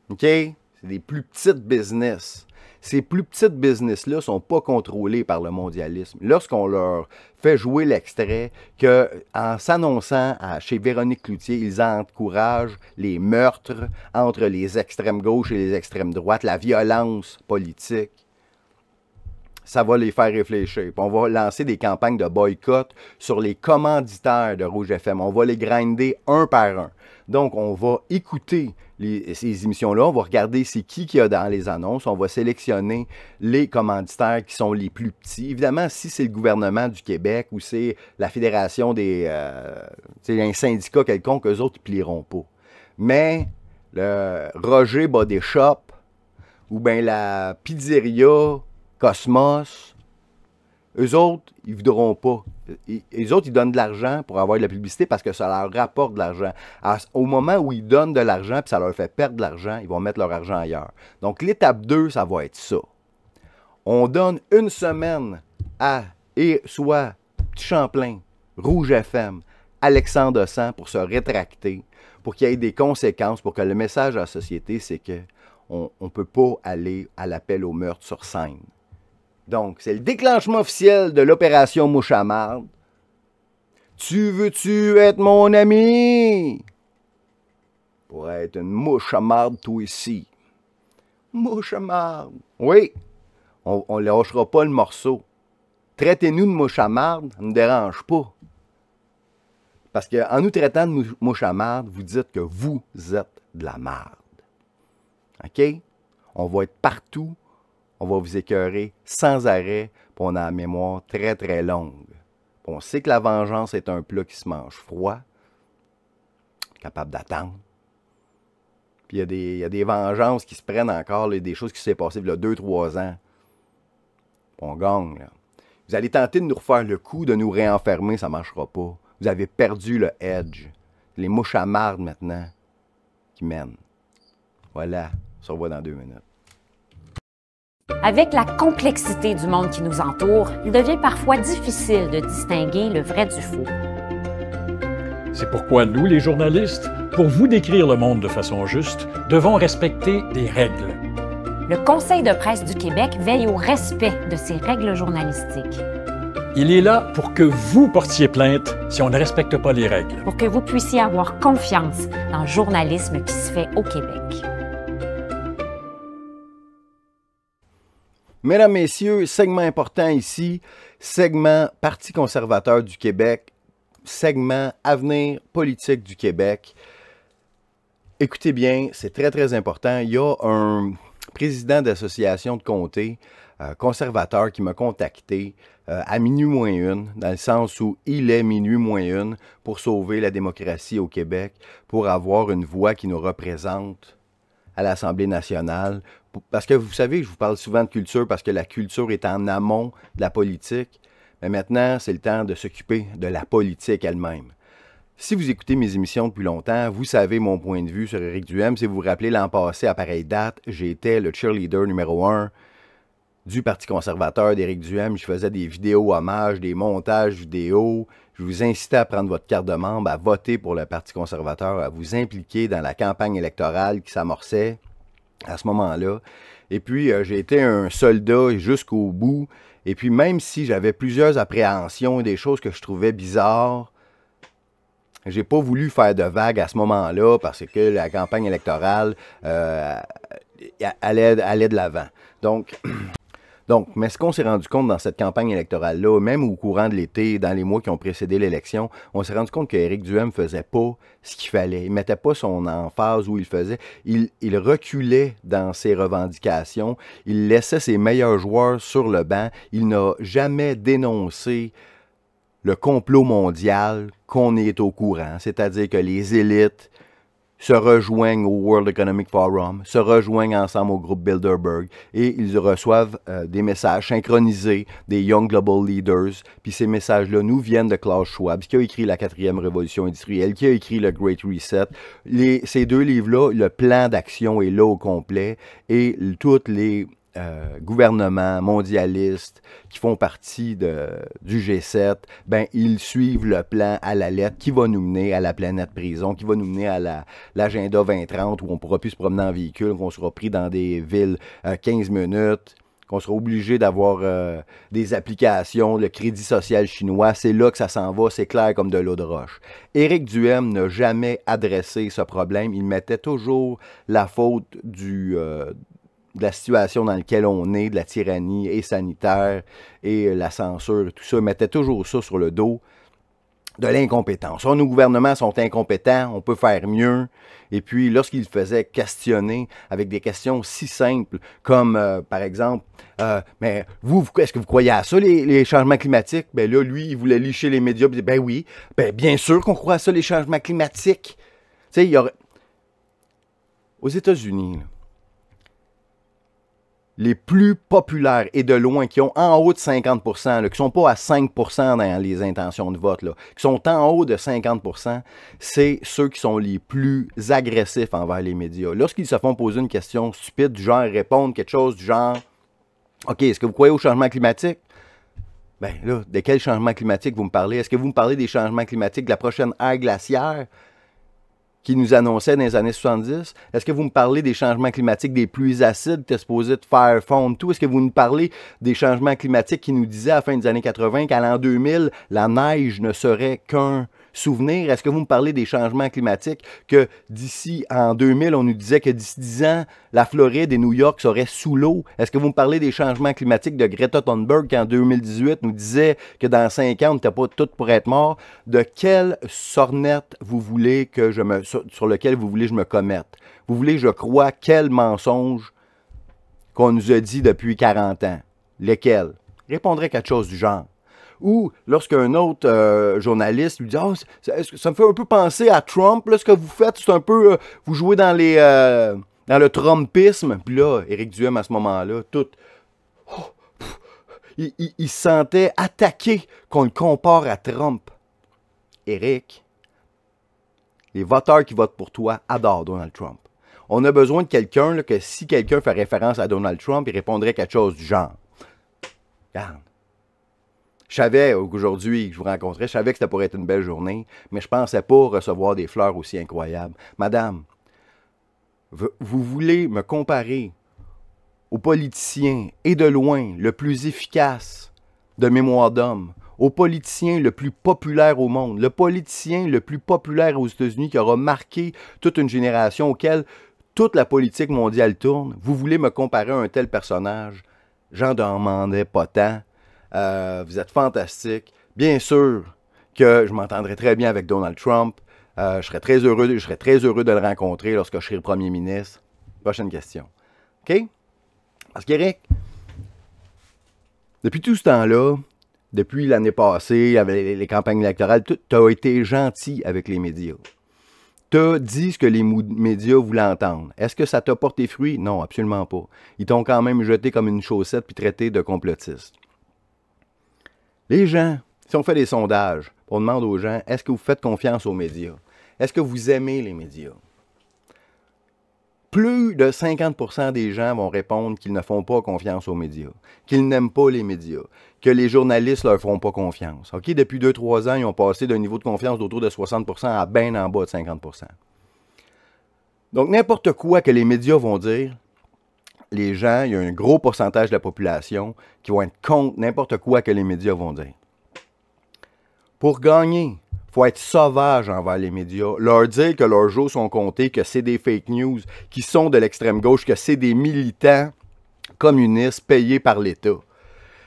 OK? C'est des plus petites business. Ces plus petites business-là sont pas contrôlées par le mondialisme. Lorsqu'on leur fait jouer l'extrait que, en s'annonçant chez Véronique Cloutier, ils encouragent les meurtres entre les extrêmes gauches et les extrêmes droites, la violence politique ça va les faire réfléchir. on va lancer des campagnes de boycott sur les commanditaires de Rouge FM. On va les grinder un par un. Donc, on va écouter ces émissions-là, on va regarder c'est qui qui a dans les annonces, on va sélectionner les commanditaires qui sont les plus petits. Évidemment, si c'est le gouvernement du Québec ou c'est la fédération des... Euh, c'est un syndicat quelconque, eux autres, ne plieront pas. Mais le Roger Body Shop ou bien la pizzeria Cosmos eux autres, ils ne voudront pas. Les autres, ils donnent de l'argent pour avoir de la publicité parce que ça leur rapporte de l'argent. Au moment où ils donnent de l'argent puis ça leur fait perdre de l'argent, ils vont mettre leur argent ailleurs. Donc, l'étape 2, ça va être ça. On donne une semaine à et soit Petit Champlain, Rouge FM, Alexandre Sang pour se rétracter, pour qu'il y ait des conséquences, pour que le message à la société, c'est que on ne peut pas aller à l'appel au meurtre sur scène. Donc, c'est le déclenchement officiel de l'opération Mouche Tu veux-tu être mon ami? Pour être une mouche à tout ici. Mouche Oui, on ne lâchera pas le morceau. Traitez-nous de mouche ça ne me dérange pas. Parce qu'en nous traitant de mouche vous dites que vous êtes de la marde. OK? On va être partout on va vous écœurer sans arrêt, pour on a la mémoire très très longue. on sait que la vengeance est un plat qui se mange froid, capable d'attendre. Puis il y, a des vengeances qui se prennent encore, des choses qui s'est passées il y a 2-3 ans. on gagne. Vous allez tenter de nous refaire le coup, de nous réenfermer, ça ne marchera pas. Vous avez perdu le edge. Les mouches à marde maintenant qui mènent. Voilà, on se revoit dans deux minutes. Avec la complexité du monde qui nous entoure, il devient parfois difficile de distinguer le vrai du faux. C'est pourquoi nous, les journalistes, pour vous décrire le monde de façon juste, devons respecter des règles. Le Conseil de presse du Québec veille au respect de ces règles journalistiques. Il est là pour que vous portiez plainte si on ne respecte pas les règles. Pour que vous puissiez avoir confiance dans le journalisme qui se fait au Québec. Mesdames, Messieurs, segment important ici, segment Parti conservateur du Québec, segment Avenir politique du Québec. Écoutez bien, c'est très très important. Il y a un président d'association de comté euh, conservateur qui m'a contacté euh, à minuit moins une, dans le sens où il est minuit moins une pour sauver la démocratie au Québec, pour avoir une voix qui nous représente à l'Assemblée nationale, parce que vous savez, je vous parle souvent de culture parce que la culture est en amont de la politique. Mais maintenant, c'est le temps de s'occuper de la politique elle-même. Si vous écoutez mes émissions depuis longtemps, vous savez mon point de vue sur Éric Duhem. Si vous vous rappelez, l'an passé, à pareille date, j'étais le cheerleader numéro un du Parti conservateur d'Éric Duhem. Je faisais des vidéos hommages, des montages vidéo. Je vous incitais à prendre votre carte de membre, à voter pour le Parti conservateur, à vous impliquer dans la campagne électorale qui s'amorçait à ce moment-là. Et puis, euh, j'ai été un soldat jusqu'au bout. Et puis, même si j'avais plusieurs appréhensions et des choses que je trouvais bizarres, j'ai pas voulu faire de vagues à ce moment-là parce que la campagne électorale euh, allait, allait de l'avant. Donc, Donc, mais ce qu'on s'est rendu compte dans cette campagne électorale-là, même au courant de l'été, dans les mois qui ont précédé l'élection, on s'est rendu compte qu'Éric Duhem faisait pas ce qu'il fallait. Il mettait pas son emphase où il faisait. Il, il reculait dans ses revendications. Il laissait ses meilleurs joueurs sur le banc. Il n'a jamais dénoncé le complot mondial qu'on est au courant, c'est-à-dire que les élites, se rejoignent au World Economic Forum, se rejoignent ensemble au groupe Bilderberg et ils reçoivent euh, des messages synchronisés des Young Global Leaders. Puis ces messages-là nous viennent de Klaus Schwab, qui a écrit la quatrième révolution industrielle, qui a écrit le Great Reset. ces deux livres-là, le plan d'action est là au complet et toutes les euh, gouvernements mondialistes qui font partie de, du G7, ben, ils suivent le plan à la lettre qui va nous mener à la planète prison, qui va nous mener à l'agenda 2030 où on ne pourra plus se promener en véhicule, qu'on sera pris dans des villes 15 euh, minutes qu'on sera obligé d'avoir euh, des applications, le crédit social chinois, c'est là que ça s'en va, c'est clair comme de l'eau de roche. Éric Duhem n'a jamais adressé ce problème, il mettait toujours la faute du, de la situation dans laquelle on est, de la tyrannie et sanitaire et euh, la censure, tout ça, mettait toujours ça sur le dos de l'incompétence. Oh, nos gouvernements sont incompétents, on peut faire mieux. Et puis, lorsqu'il faisait questionner avec des questions si simples comme, euh, par exemple, euh, mais vous, est-ce que vous croyez à ça, les, changements climatiques? Ben là, lui, il voulait licher les médias. ben oui, ben bien sûr qu'on croit à ça, les changements climatiques. Tu sais, il y aurait... Aux États-Unis, les plus populaires et de loin, qui ont en haut de 50 qui ne sont pas à 5 dans les intentions de vote, là, qui sont en haut de 50 c'est ceux qui sont les plus agressifs envers les médias. Lorsqu'ils se font poser une question stupide, du genre répondre quelque chose du genre OK, est-ce que vous croyez au changement climatique Ben là, de quel changement climatique vous me parlez Est-ce que vous me parlez des changements climatiques de la prochaine ère glaciaire qui nous annonçait dans les années 70? Est-ce que vous me parlez des changements climatiques, des pluies acides qui étaient supposées de faire fondre tout? Est-ce que vous nous parlez des changements climatiques qui nous disaient à la fin des années 80 qu'à l'an 2000, la neige ne serait qu'un Souvenir, Est-ce que vous me parlez des changements climatiques que d'ici en 2000, on nous disait que d'ici 10 ans, la Floride et New York seraient sous l'eau? Est-ce que vous me parlez des changements climatiques de Greta Thunberg qui en 2018 nous disait que dans 5 ans, on n'était pas tout pour être mort? De quelle sornette vous voulez que je me, sur, lequel vous voulez que je me commette? Vous voulez, je crois, quel mensonge qu'on nous a dit depuis 40 ans? Lesquels? Répondrait quelque chose du genre ou lorsqu'un autre euh, journaliste lui dit ah, ça, me fait un peu penser à Trump, là, ce que vous faites, c'est un peu. Euh, vous jouez dans les. Euh, dans le Trumpisme. Puis là, Éric Duhem, à ce moment-là, tout. il, sentait attaqué qu'on le compare à Trump. Eric les voteurs qui votent pour toi adorent Donald Trump. On a besoin de quelqu'un que si quelqu'un fait référence à Donald Trump, il répondrait quelque chose du genre. Je savais qu'aujourd'hui, je vous rencontrais, je savais que ça pourrait être une belle journée, mais je pensais pas recevoir des fleurs aussi incroyables. Madame, vous voulez me comparer au politicien et de loin le plus efficace de mémoire d'homme, au politicien le plus populaire au monde, le politicien le plus populaire aux États-Unis qui aura marqué toute une génération auquel toute la politique mondiale tourne, vous voulez me comparer à un tel personnage? J'en demandais pas tant. Euh, vous êtes fantastique. Bien sûr que je m'entendrai très bien avec Donald Trump. Euh, je, serais très heureux, je serais très heureux de le rencontrer lorsque je serai premier ministre. Prochaine question. OK? Parce qu'Éric, depuis tout ce temps-là, depuis l'année passée, avec les campagnes électorales, tu as été gentil avec les médias. Tu as dit ce que les médias voulaient entendre. Est-ce que ça t'a porté fruit? Non, absolument pas. Ils t'ont quand même jeté comme une chaussette puis traité de complotiste. Les gens, si on fait des sondages, on demande aux gens, est-ce que vous faites confiance aux médias? Est-ce que vous aimez les médias? Plus de 50 des gens vont répondre qu'ils ne font pas confiance aux médias, qu'ils n'aiment pas les médias, que les journalistes ne leur font pas confiance. Ok, Depuis 2-3 ans, ils ont passé d'un niveau de confiance d'autour de 60 à bien en bas de 50 Donc, n'importe quoi que les médias vont dire, les gens, il y a un gros pourcentage de la population qui vont être contre n'importe quoi que les médias vont dire. Pour gagner, il faut être sauvage envers les médias, leur dire que leurs jours sont comptés, que c'est des fake news, qui sont de l'extrême gauche, que c'est des militants communistes payés par l'État.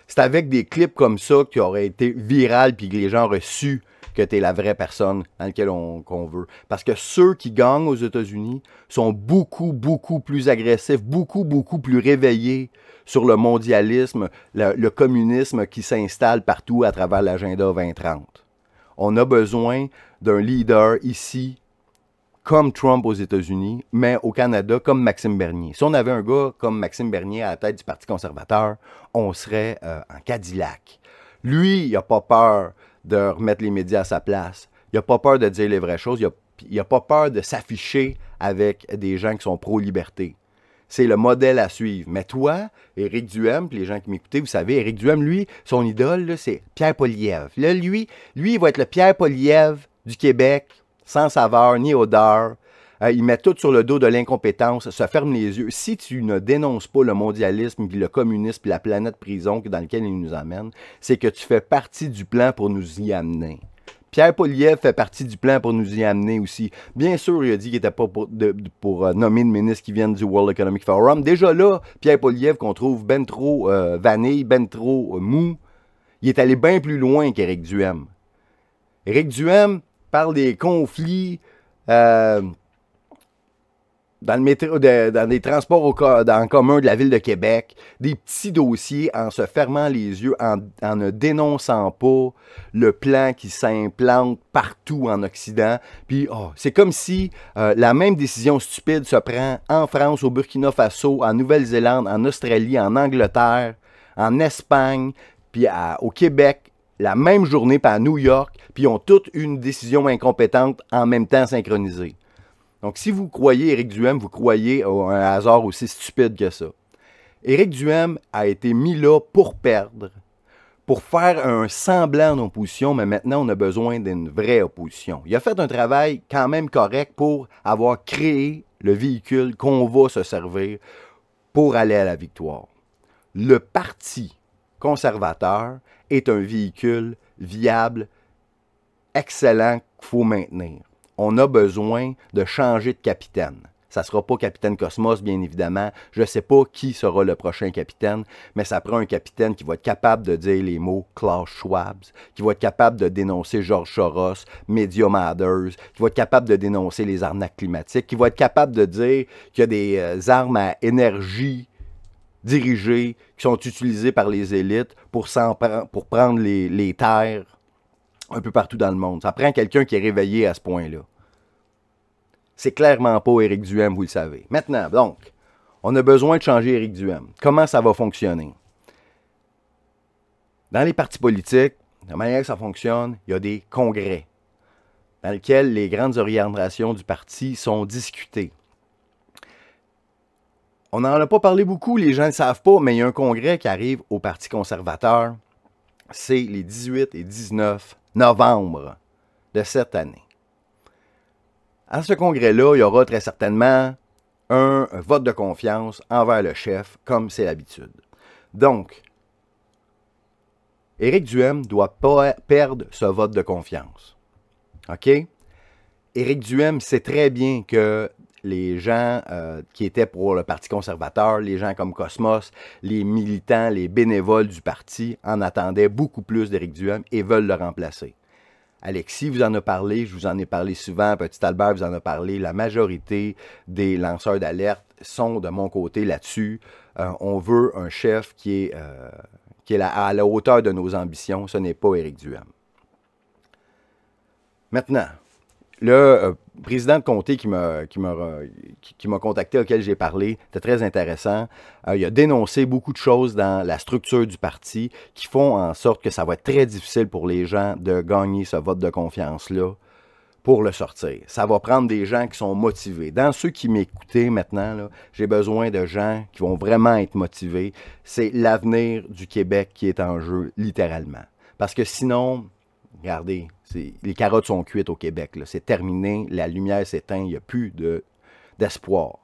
C'est avec des clips comme ça qui auraient été virales puis que les gens auraient su que la vraie personne dans laquelle on, veut. Parce que ceux qui gagnent aux États-Unis sont beaucoup, beaucoup plus agressifs, beaucoup, beaucoup plus réveillés sur le mondialisme, le, communisme qui s'installe partout à travers l'agenda 2030. On a besoin d'un leader ici comme Trump aux États-Unis, mais au Canada comme Maxime Bernier. Si on avait un gars comme Maxime Bernier à la tête du Parti conservateur, on serait euh, en Cadillac. Lui, il n'a pas peur de remettre les médias à sa place. Il n'a pas peur de dire les vraies choses. Il n'a pas peur de s'afficher avec des gens qui sont pro-liberté. C'est le modèle à suivre. Mais toi, Éric Duhem, puis les gens qui m'écoutaient, vous savez, Éric Duhem, lui, son idole, c'est Pierre Poliev. Le lui, lui, il va être le Pierre Poliev du Québec, sans saveur ni odeur, euh, il ils mettent tout sur le dos de l'incompétence, se ferment les yeux. Si tu ne dénonces pas le mondialisme, le communisme, la planète prison dans laquelle ils nous amènent, c'est que tu fais partie du plan pour nous y amener. Pierre Poliev fait partie du plan pour nous y amener aussi. Bien sûr, il a dit qu'il n'était pas pour, euh, nommer de ministre qui viennent du World Economic Forum. Déjà là, Pierre Poliev, qu'on trouve ben trop euh, vanille, ben trop mou, il est allé bien plus loin qu'Éric Duhem. Éric Duhem parle des conflits dans, le métro, dans les transports en commun de la ville de Québec, des petits dossiers en se fermant les yeux, en, en ne dénonçant pas le plan qui s'implante partout en Occident. Puis oh, c'est comme si euh, la même décision stupide se prend en France, au Burkina Faso, en Nouvelle-Zélande, en Australie, en Angleterre, en Espagne, puis au Québec, la même journée, pas à New York, puis ils ont toutes une décision incompétente en même temps synchronisée. Donc, si vous croyez Éric Duhem, vous croyez à un hasard aussi stupide que ça. Éric Duhem a été mis là pour perdre, pour faire un semblant d'opposition, mais maintenant on a besoin d'une vraie opposition. Il a fait un travail quand même correct pour avoir créé le véhicule qu'on va se servir pour aller à la victoire. Le parti conservateur est un véhicule viable, excellent qu'il faut maintenir on a besoin de changer de capitaine. Ça ne sera pas capitaine Cosmos, bien évidemment. Je ne sais pas qui sera le prochain capitaine, mais ça prend un capitaine qui va être capable de dire les mots Klaus Schwab, qui va être capable de dénoncer George Soros, Media Matters, qui va être capable de dénoncer les arnaques climatiques, qui va être capable de dire qu'il y a des euh, armes à énergie dirigées qui sont utilisées par les élites pour, pour prendre les terres un peu partout dans le monde. Ça prend quelqu'un qui est réveillé à ce point-là. C'est clairement pas Éric Duhem, vous le savez. Maintenant, donc, on a besoin de changer Éric Duhem. Comment ça va fonctionner? Dans les partis politiques, la manière que ça fonctionne, il y a des congrès dans lesquels les grandes orientations du parti sont discutées. On n'en a pas parlé beaucoup, les gens ne le savent pas, mais il y a un congrès qui arrive au Parti conservateur. C'est les 18 et 19 novembre de cette année. À ce congrès-là, il y aura très certainement un vote de confiance envers le chef, comme c'est l'habitude. Donc, Éric Duhem ne doit pas perdre ce vote de confiance. OK? Éric Duhem sait très bien que les gens euh, qui étaient pour le Parti conservateur, les gens comme Cosmos, les militants, les bénévoles du parti en attendaient beaucoup plus d'Éric Duhem et veulent le remplacer. Alexis vous en a parlé, je vous en ai parlé souvent, Petit Albert vous en a parlé, la majorité des lanceurs d'alerte sont de mon côté là-dessus. Euh, on veut un chef qui est, euh, à la hauteur de nos ambitions, ce n'est pas Éric Duhem. Maintenant, le euh, président de comté qui m'a, qui m'a, contacté, auquel j'ai parlé, c'était très intéressant. Euh, il a dénoncé beaucoup de choses dans la structure du parti qui font en sorte que ça va être très difficile pour les gens de gagner ce vote de confiance-là pour le sortir. Ça va prendre des gens qui sont motivés. Dans ceux qui m'écoutaient maintenant, j'ai besoin de gens qui vont vraiment être motivés. C'est l'avenir du Québec qui est en jeu, littéralement. Parce que sinon, Regardez, les carottes sont cuites au Québec. C'est terminé, la lumière s'éteint, il n'y a plus d'espoir.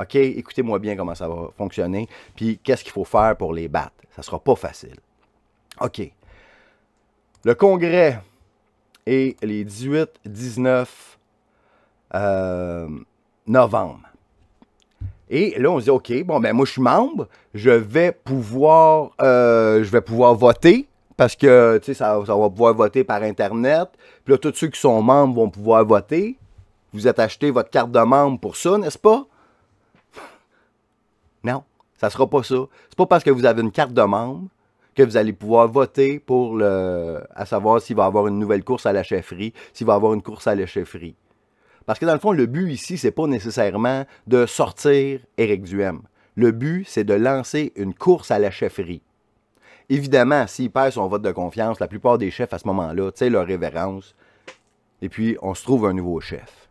OK, écoutez-moi bien comment ça va fonctionner, puis qu'est-ce qu'il faut faire pour les battre. Ça ne sera pas facile. OK. Le Congrès est les 18, 19 euh, novembre. Et là, on se dit, OK, bon, ben moi, je suis membre, je vais pouvoir, euh, je vais pouvoir voter, parce que ça, ça va pouvoir voter par Internet. Puis là, tous ceux qui sont membres vont pouvoir voter. Vous êtes acheté votre carte de membre pour ça, n'est-ce pas? Non, ça sera pas ça. C'est pas parce que vous avez une carte de membre que vous allez pouvoir voter pour le. à savoir s'il va y avoir une nouvelle course à la chefferie, s'il va y avoir une course à la chefferie. Parce que dans le fond, le but ici, c'est pas nécessairement de sortir Éric Duhem. Le but, c'est de lancer une course à la chefferie évidemment, s'il perd son vote de confiance, la plupart des chefs à ce moment-là, tu sais, leur révérence, et puis on se trouve un nouveau chef.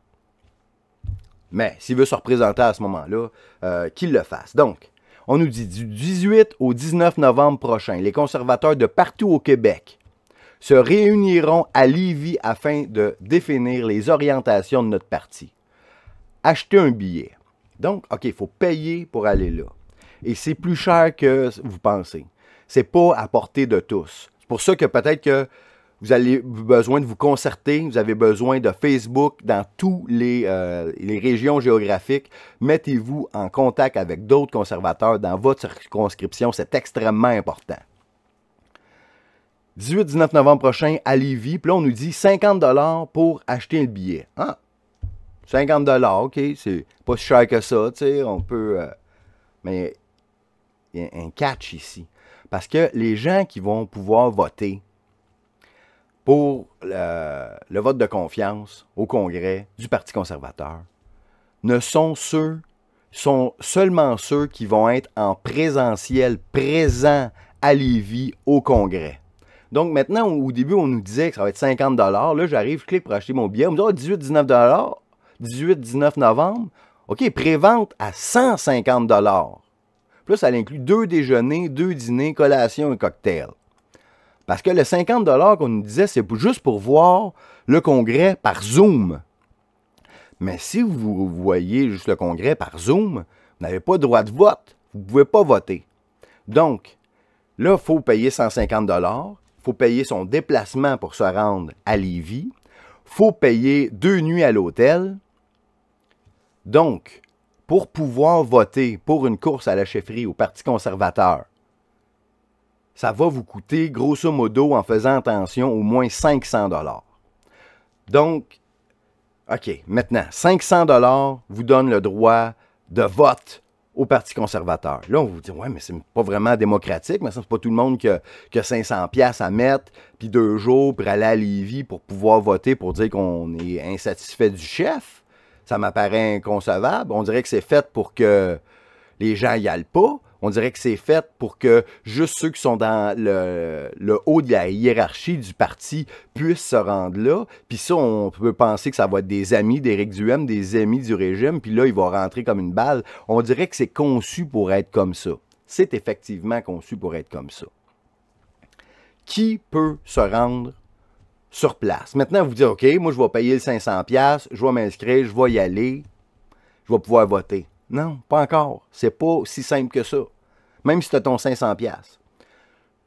Mais s'il veut se représenter à ce moment-là, euh, qu'il le fasse. Donc, on nous dit du 18 au 19 novembre prochain, les conservateurs de partout au Québec se réuniront à Lévis afin de définir les orientations de notre parti. Acheter un billet. Donc, OK, il faut payer pour aller là. Et c'est plus cher que vous pensez n'est pas à portée de tous. C'est pour ça que peut-être que vous avez besoin de vous concerter, vous avez besoin de Facebook dans toutes euh, les, régions géographiques. Mettez-vous en contact avec d'autres conservateurs dans votre circonscription, c'est extrêmement important. 18-19 novembre prochain à Lévis, puis là on nous dit 50 pour acheter le billet. Hein? Ah! 50 OK, c'est pas si cher que ça, on peut... Euh, mais il y a un catch ici. Parce que les gens qui vont pouvoir voter pour le, vote de confiance au Congrès du Parti conservateur ne sont ceux sont seulement ceux qui vont être en présentiel présents à Lévis au Congrès. Donc maintenant, au début, on nous disait que ça va être 50 dollars. Là, j'arrive, je clique pour acheter mon billet. On me dit 18-19 ah, dollars, 18-19 novembre. OK, prévente à 150 dollars ça inclut deux déjeuners, deux dîners, collations et cocktails. Parce que le 50 qu'on nous disait, c'est juste pour voir le congrès par Zoom. Mais si vous voyez juste le congrès par Zoom, vous n'avez pas droit de vote. Vous ne pouvez pas voter. Donc, là, il faut payer 150 il faut payer son déplacement pour se rendre à Lévis, il faut payer deux nuits à l'hôtel. Donc, pour pouvoir voter pour une course à la chefferie au Parti conservateur, ça va vous coûter, grosso modo, en faisant attention, au moins 500 dollars. Donc, OK, maintenant, 500 dollars vous donne le droit de vote au Parti conservateur. Là, on vous dit, ouais, mais c'est pas vraiment démocratique, mais ça c'est pas tout le monde qui a, 500 à mettre, puis deux jours pour aller à Lévis pour pouvoir voter pour dire qu'on est insatisfait du chef ça m'apparaît inconcevable. On dirait que c'est fait pour que les gens y allent pas. On dirait que c'est fait pour que juste ceux qui sont dans le, haut de la hiérarchie du parti puissent se rendre là. Puis ça, on peut penser que ça va être des amis d'Éric Duhem, des amis du régime, puis là, il va rentrer comme une balle. On dirait que c'est conçu pour être comme ça. C'est effectivement conçu pour être comme ça. Qui peut se rendre sur place. Maintenant, vous dire, OK, moi, je vais payer le 500$, je vais m'inscrire, je vais y aller, je vais pouvoir voter. Non, pas encore. C'est pas si simple que ça. Même si tu as ton 500$.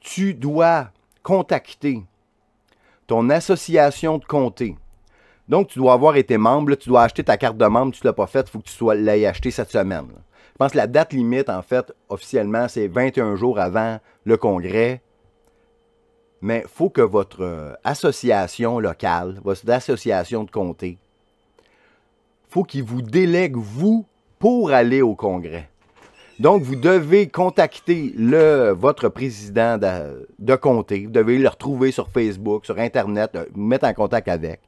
Tu dois contacter ton association de comté. Donc, tu dois avoir été membre. tu dois acheter ta carte de membre. Tu ne l'as pas faite. Il faut que tu l'aies acheter cette semaine. Je pense que la date limite, en fait, officiellement, c'est 21 jours avant le congrès mais il faut que votre euh, association locale, votre association de comté, faut qu'il vous délègue, vous, pour aller au Congrès. Donc, vous devez contacter le, votre président de, comté. Vous devez le retrouver sur Facebook, sur Internet, euh, vous mettre en contact avec.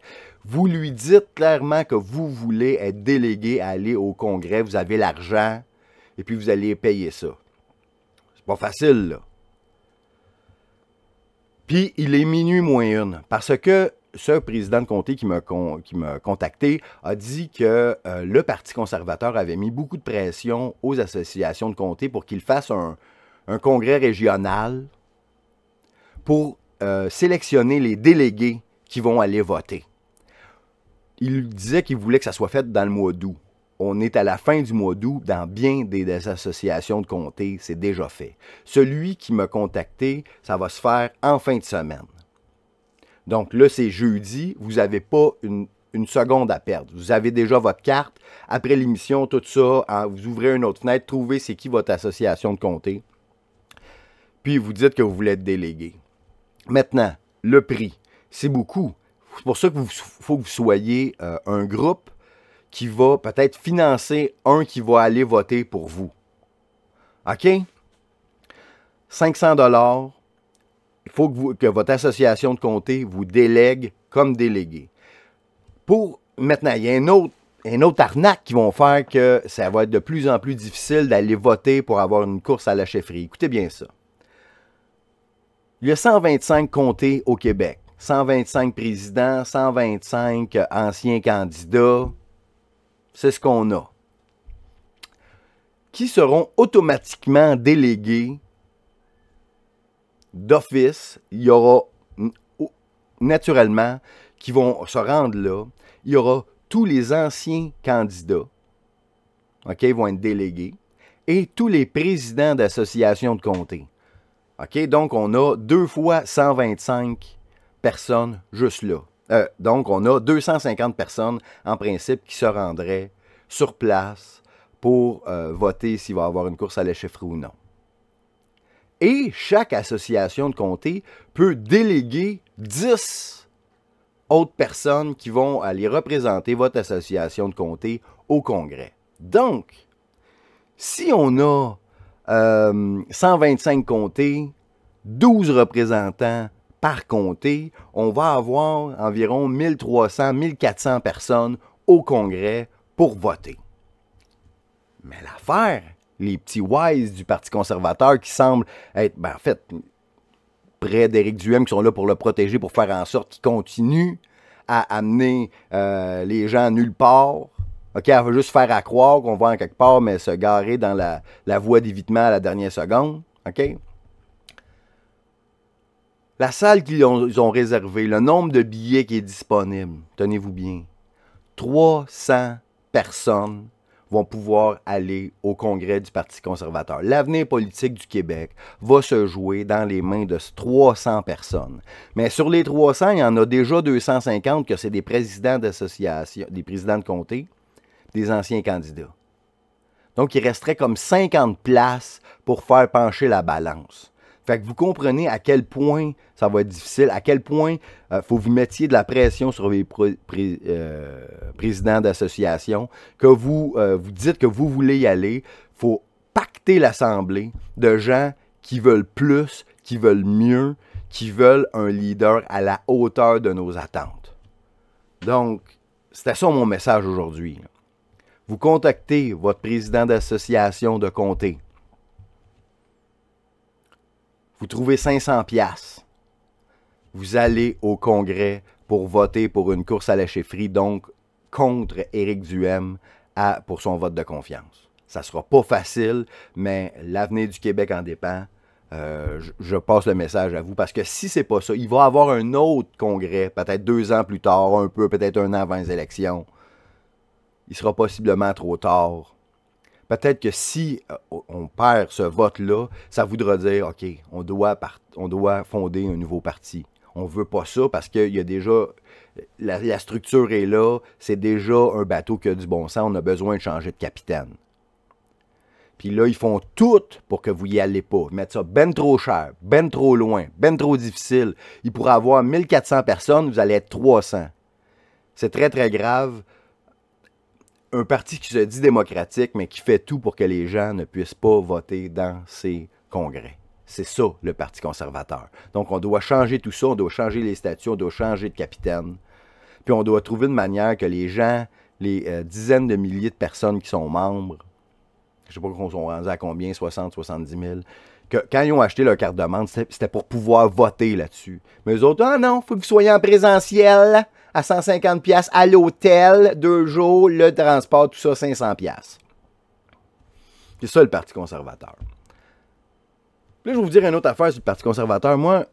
Vous lui dites clairement que vous voulez être délégué à aller au Congrès. Vous avez l'argent et puis vous allez payer ça. C'est pas facile, là. Puis il est minuit moins une, parce que ce président de comté qui m'a, contacté a dit que euh, le Parti conservateur avait mis beaucoup de pression aux associations de comté pour qu'ils fassent un, congrès régional pour euh, sélectionner les délégués qui vont aller voter. Il disait qu'il voulait que ça soit fait dans le mois d'août on est à la fin du mois d'août dans bien des, associations de comté, c'est déjà fait. Celui qui m'a contacté, ça va se faire en fin de semaine. Donc là, c'est jeudi, vous n'avez pas une, seconde à perdre. Vous avez déjà votre carte. Après l'émission, tout ça, hein, vous ouvrez une autre fenêtre, trouvez c'est qui votre association de comté, puis vous dites que vous voulez être délégué. Maintenant, le prix, c'est beaucoup. C'est pour ça qu'il faut que vous soyez euh, un groupe qui va peut-être financer un qui va aller voter pour vous. OK? 500 dollars, il faut que, votre association de comté vous délègue comme délégué. Pour maintenant, il y a une autre, arnaque qui vont faire que ça va être de plus en plus difficile d'aller voter pour avoir une course à la chefferie. Écoutez bien ça. Il y a 125 comtés au Québec, 125 présidents, 125 anciens candidats c'est ce qu'on a, qui seront automatiquement délégués d'office. Il y aura naturellement qui vont se rendre là. Il y aura tous les anciens candidats, OK, vont être délégués, et tous les présidents d'associations de comté. OK, donc on a deux fois 125 personnes juste là. Euh, donc, on a 250 personnes, en principe, qui se rendraient sur place pour euh, voter s'il va y avoir une course à l'écheffre ou non. Et chaque association de comté peut déléguer 10 autres personnes qui vont aller représenter votre association de comté au Congrès. Donc, si on a 125 euh, comtés, 12 représentants par comté, on va avoir environ 1300-1400 personnes au Congrès pour voter. Mais l'affaire, les petits wise du Parti conservateur qui semblent être, ben en fait, près d'Éric Duhem, qui sont là pour le protéger, pour faire en sorte qu'il continue à amener euh, les gens nulle part. OK, à juste faire à croire qu'on va en quelque part, mais se garer dans la, la voie d'évitement à la dernière seconde. OK? La salle qu'ils ont, réservée, le nombre de billets qui est disponible, tenez-vous bien, 300 personnes vont pouvoir aller au congrès du Parti conservateur. L'avenir politique du Québec va se jouer dans les mains de 300 personnes. Mais sur les 300, il y en a déjà 250 que c'est des présidents d'associations, des présidents de comté, des anciens candidats. Donc, il resterait comme 50 places pour faire pencher la balance. Fait que vous comprenez à quel point ça va être difficile, à quel point il euh, faut que vous mettiez de la pression sur les euh, présidents d'associations, que vous euh, vous dites que vous voulez y aller. faut pacter l'Assemblée de gens qui veulent plus, qui veulent mieux, qui veulent un leader à la hauteur de nos attentes. Donc, c'était ça mon message aujourd'hui. Vous contactez votre président d'association de comté vous trouvez 500 pièces. Vous allez au Congrès pour voter pour une course à la chefferie, donc contre Éric Duhem pour son vote de confiance. Ça sera pas facile, mais l'avenir du Québec en dépend. Euh, je, passe le message à vous parce que si c'est pas ça, il va avoir un autre congrès, peut-être deux ans plus tard, un peu, peut-être un an avant les élections. Il sera possiblement trop tard peut-être que si euh, on perd ce vote-là, ça voudra dire, OK, on doit, fonder un nouveau parti. On ne veut pas ça parce qu'il y a déjà... La, structure est là, c'est déjà un bateau qui a du bon sens, on a besoin de changer de capitaine. Puis là, ils font tout pour que vous y allez pas. Ils ça ben trop cher, ben trop loin, ben trop difficile. Il pourraient avoir 1400 personnes, vous allez être 300. C'est très, très grave un parti qui se dit démocratique, mais qui fait tout pour que les gens ne puissent pas voter dans ses congrès. C'est ça, le Parti conservateur. Donc, on doit changer tout ça, on doit changer les statuts, on doit changer de capitaine. Puis, on doit trouver une manière que les gens, les euh, dizaines de milliers de personnes qui sont membres, je ne sais pas qu'on sont à combien, 60, 70 000, que quand ils ont acheté leur carte de membre, c'était pour pouvoir voter là-dessus. Mais eux autres, ah non, faut que vous soyez en présentiel à 150 pièces à l'hôtel, deux jours, le transport, tout ça, 500 pièces. C'est ça le Parti conservateur. là, je vais vous dire une autre affaire sur le Parti conservateur. Moi,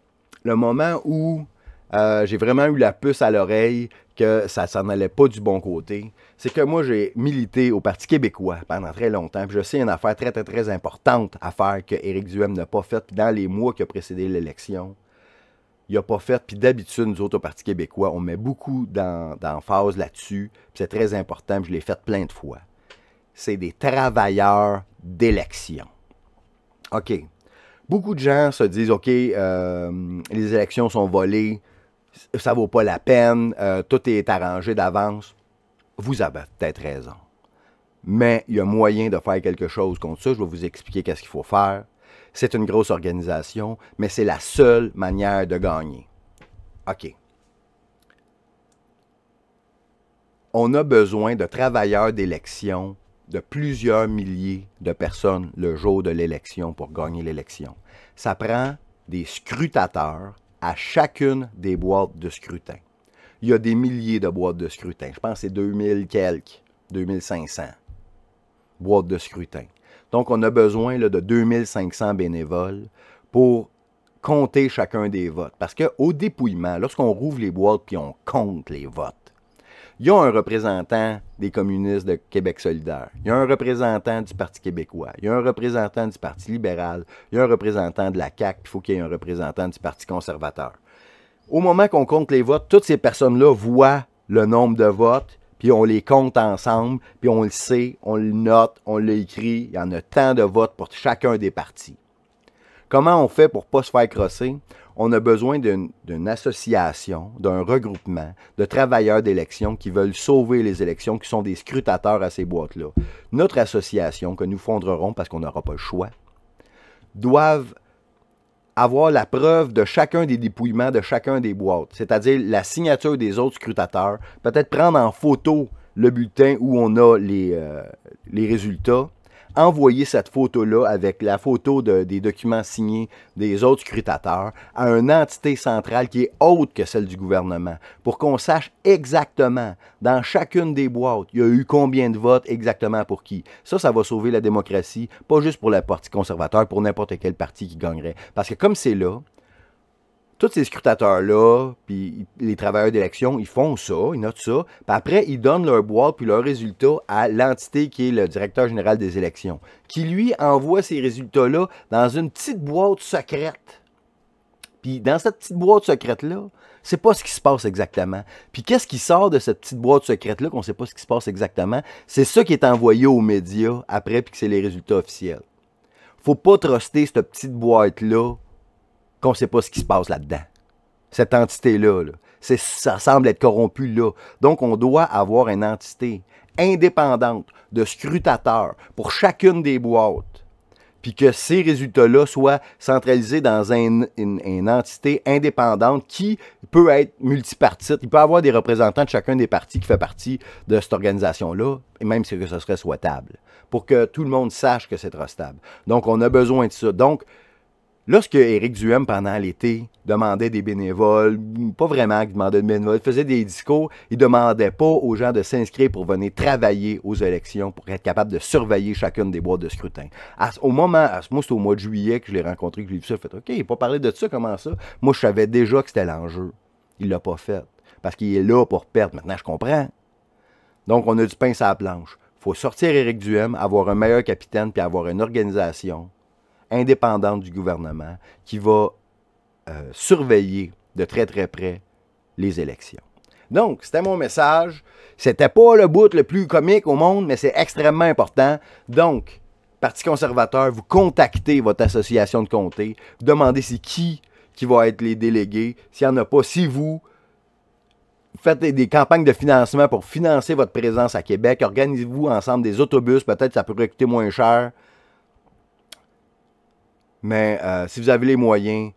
le moment où euh, j'ai vraiment eu la puce à l'oreille que ça s'en allait pas du bon côté, c'est que moi, j'ai milité au Parti québécois pendant très longtemps. je sais une affaire très, très, très importante à faire que Éric Duhem n'a pas faite dans les mois qui ont précédé l'élection il a pas fait. Puis d'habitude, nous autres, au Parti québécois, on met beaucoup d'emphase là-dessus. c'est très important, je l'ai fait plein de fois. C'est des travailleurs d'élection. OK. Beaucoup de gens se disent, OK, euh, les élections sont volées, ça vaut pas la peine, euh, tout est arrangé d'avance. Vous avez peut-être raison. Mais il y a moyen de faire quelque chose contre ça. Je vais vous expliquer qu'est-ce qu'il faut faire c'est une grosse organisation, mais c'est la seule manière de gagner. OK. On a besoin de travailleurs d'élection de plusieurs milliers de personnes le jour de l'élection pour gagner l'élection. Ça prend des scrutateurs à chacune des boîtes de scrutin. Il y a des milliers de boîtes de scrutin. Je pense que c'est 2000 quelques, 2500 boîtes de scrutin. Donc, on a besoin de 2500 bénévoles pour compter chacun des votes. Parce qu'au dépouillement, lorsqu'on rouvre les boîtes puis on compte les votes, il y a un représentant des communistes de Québec solidaire, il y a un représentant du Parti québécois, il y a un représentant du Parti libéral, il y a un représentant de la CAQ, il faut qu'il y ait un représentant du Parti conservateur. Au moment qu'on compte les votes, toutes ces personnes-là voient le nombre de votes, puis on les compte ensemble, puis on le sait, on le note, on l'écrit. Il y en a tant de votes pour chacun des partis. Comment on fait pour ne pas se faire crosser? On a besoin d'une association, d'un regroupement de travailleurs d'élections qui veulent sauver les élections, qui sont des scrutateurs à ces boîtes-là. Notre association, que nous fonderons parce qu'on n'aura pas le choix, doivent avoir la preuve de chacun des dépouillements de chacun des boîtes, c'est-à-dire la signature des autres scrutateurs, peut-être prendre en photo le bulletin où on a les, euh, les résultats, envoyer cette photo-là avec la photo des documents signés des autres scrutateurs à une entité centrale qui est haute que celle du gouvernement pour qu'on sache exactement dans chacune des boîtes, il y a eu combien de votes exactement pour qui. Ça, ça va sauver la démocratie, pas juste pour le Parti conservateur, pour n'importe quel parti qui gagnerait. Parce que comme c'est là, tous ces scrutateurs-là, puis les travailleurs d'élection, ils font ça, ils notent ça, puis après, ils donnent leur boîte puis leurs résultats à l'entité qui est le directeur général des élections, qui lui envoie ces résultats-là dans une petite boîte secrète. Puis dans cette petite boîte secrète-là, c'est pas ce qui se passe exactement. Puis qu'est-ce qui sort de cette petite boîte secrète-là qu'on sait pas ce qui se passe exactement? C'est ça qui est envoyé aux médias après, puis que c'est les résultats officiels faut pas truster cette petite boîte-là qu'on ne sait pas ce qui se passe là-dedans. Cette entité-là, ça semble être corrompu là. Donc, on doit avoir une entité indépendante de scrutateur pour chacune des boîtes, puis que ces résultats-là soient centralisés dans une, entité indépendante qui peut être multipartite. Il peut avoir des représentants de chacun des partis qui fait partie de cette organisation-là, et même si ce serait souhaitable, pour que tout le monde sache que c'est trustable. Donc, on a besoin de ça. Donc, Lorsque Éric Duhem, pendant l'été, demandait des bénévoles, pas vraiment qu'il demandait des bénévoles, il faisait des discours, il demandait pas aux gens de s'inscrire pour venir travailler aux élections, pour être capable de surveiller chacune des boîtes de scrutin. au moment, à, moi, c'est au mois de juillet que je l'ai rencontré, que je lui ai dit ça, fait OK, il n'a pas parler de ça, comment ça? Moi, je savais déjà que c'était l'enjeu. Il l'a pas fait. Parce qu'il est là pour perdre. Maintenant, je comprends. Donc, on a du pain sur la planche. faut sortir Éric Duhem, avoir un meilleur capitaine, puis avoir une organisation indépendante du gouvernement qui va euh, surveiller de très très près les élections. Donc, c'était mon message. C'était pas le bout le plus comique au monde, mais c'est extrêmement important. Donc, Parti conservateur, vous contactez votre association de comté, vous demandez c'est qui qui va être les délégués, s'il n'y en a pas, si vous, faites des campagnes de financement pour financer votre présence à Québec. Organisez-vous ensemble des autobus. Peut-être ça pourrait coûter moins cher. Mais euh, si vous avez les moyens,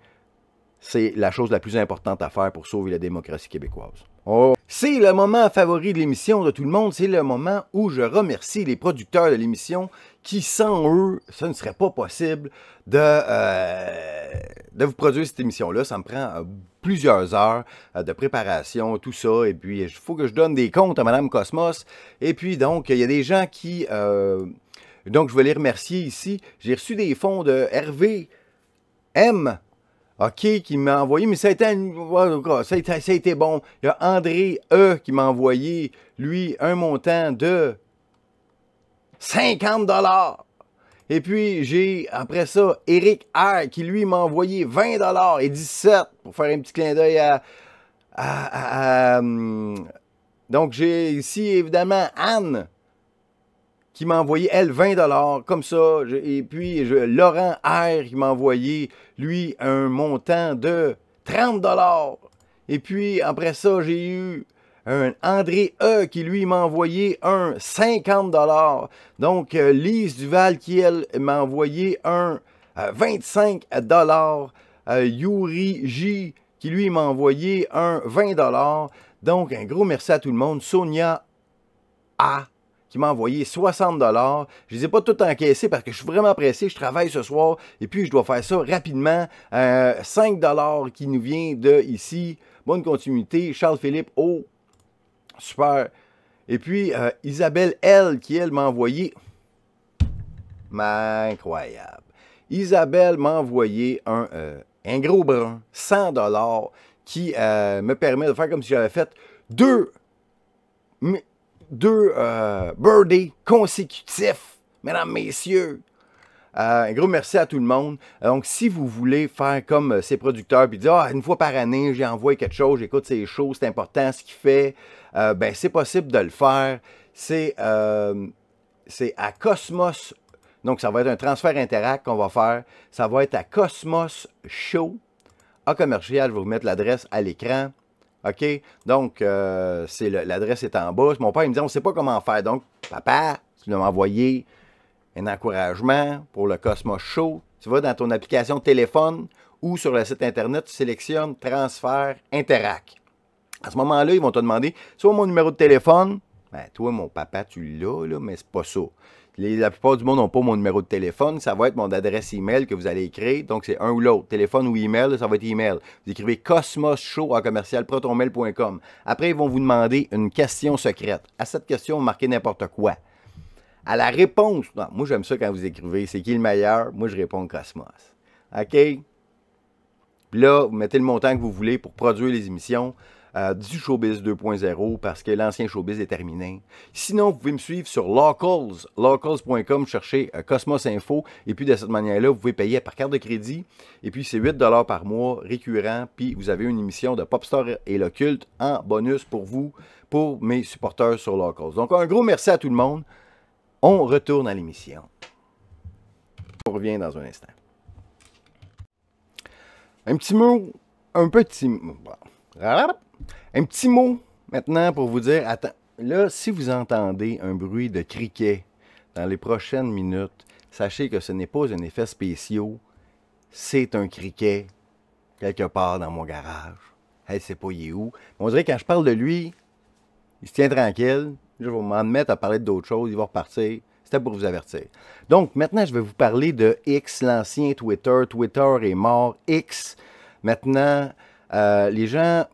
c'est la chose la plus importante à faire pour sauver la démocratie québécoise. Oh. C'est le moment favori de l'émission de tout le monde. C'est le moment où je remercie les producteurs de l'émission qui, sans eux, ce ne serait pas possible de, euh, de vous produire cette émission-là. Ça me prend euh, plusieurs heures de préparation, tout ça. Et puis, il faut que je donne des comptes à Madame Cosmos. Et puis, donc, il y a des gens qui donc, je veux les remercier ici. J'ai reçu des fonds de Hervé M. OK, qui m'a envoyé, mais ça a, été, bon. Il y a André E qui m'a envoyé, lui, un montant de 50 dollars. Et puis, j'ai, après ça, Eric R qui, lui, m'a envoyé 20 dollars et 17 pour faire un petit clin d'œil à... Hum, donc, j'ai ici, évidemment, Anne qui m'a envoyé, elle, 20 comme ça. et puis, Laurent R, qui m'a envoyé, lui, un montant de 30 Et puis, après ça, j'ai eu un André E, qui, lui, m'a envoyé un 50 Donc, euh, Lise Duval, qui, elle, m'a envoyé un 25 euh, euh, Yuri J, qui, lui, m'a envoyé un 20 Donc, un gros merci à tout le monde. Sonia A m'a envoyé 60 dollars. Je les ai pas tout encaissés parce que je suis vraiment pressé, je travaille ce soir et puis je dois faire ça rapidement. 5 euh, dollars qui nous vient de ici. Bonne continuité. Charles Philippe, oh, super. Et puis euh, Isabelle L qui elle m'a envoyé incroyable. Isabelle m'a envoyé un, euh, un gros brun, 100 dollars qui me permet de faire comme si j'avais fait deux deux euh, birdies consécutifs, mesdames, messieurs. Euh, un gros merci à tout le monde. donc, si vous voulez faire comme euh, ces producteurs, puis dire ah, une fois par année, j'ai envoyé quelque chose, j'écoute ces choses, c'est important ce qu'il fait, ben, c'est possible de le faire. C'est à Cosmos. Donc, ça va être un transfert Interact qu'on va faire. Ça va être à Cosmos Show. À commercial, je vais vous mettre l'adresse à l'écran. OK? Donc, euh, l'adresse est en bas. Mon père, il me dit, on ne sait pas comment faire. Donc, papa, tu dois m'envoyer un encouragement pour le Cosmos Show. Tu vas dans ton application téléphone ou sur le site Internet, tu sélectionnes Transfert Interact. À ce moment-là, ils vont te demander, soit mon numéro de téléphone, ben, toi, mon papa, tu l'as, là, mais c'est pas ça la plupart du monde n'ont pas mon numéro de téléphone. Ça va être mon adresse email que vous allez écrire. Donc, c'est un ou l'autre. Téléphone ou email, ça va être email. Vous écrivez Cosmos Show commercial Après, ils vont vous demander une question secrète. À cette question, vous marquez n'importe quoi. À la réponse, moi j'aime ça quand vous écrivez c'est qui le meilleur, moi je réponds Cosmos. OK? Puis là, vous mettez le montant que vous voulez pour produire les émissions. Euh, du Showbiz 2.0 parce que l'ancien Showbiz est terminé. Sinon, vous pouvez me suivre sur Locals, locals.com, chercher euh, Cosmos Info. Et puis, de cette manière-là, vous pouvez payer par carte de crédit. Et puis, c'est 8 par mois, récurrent. Puis, vous avez une émission de Popstar et l'Occulte en bonus pour vous, pour mes supporters sur Locals. Donc, un gros merci à tout le monde. On retourne à l'émission. On revient dans un instant. Un petit mot, un petit mot. Un petit mot maintenant pour vous dire, attends, là, si vous entendez un bruit de criquet dans les prochaines minutes, sachez que ce n'est pas un effet spéciaux. c'est un criquet quelque part dans mon garage. Elle sait pas il est où. On dirait que quand je parle de lui, il se tient tranquille. Je vais m'en mettre à parler d'autres choses. Il va repartir. C'était pour vous avertir. Donc, maintenant, je vais vous parler de X, l'ancien Twitter. Twitter est mort. X. Maintenant, euh, les gens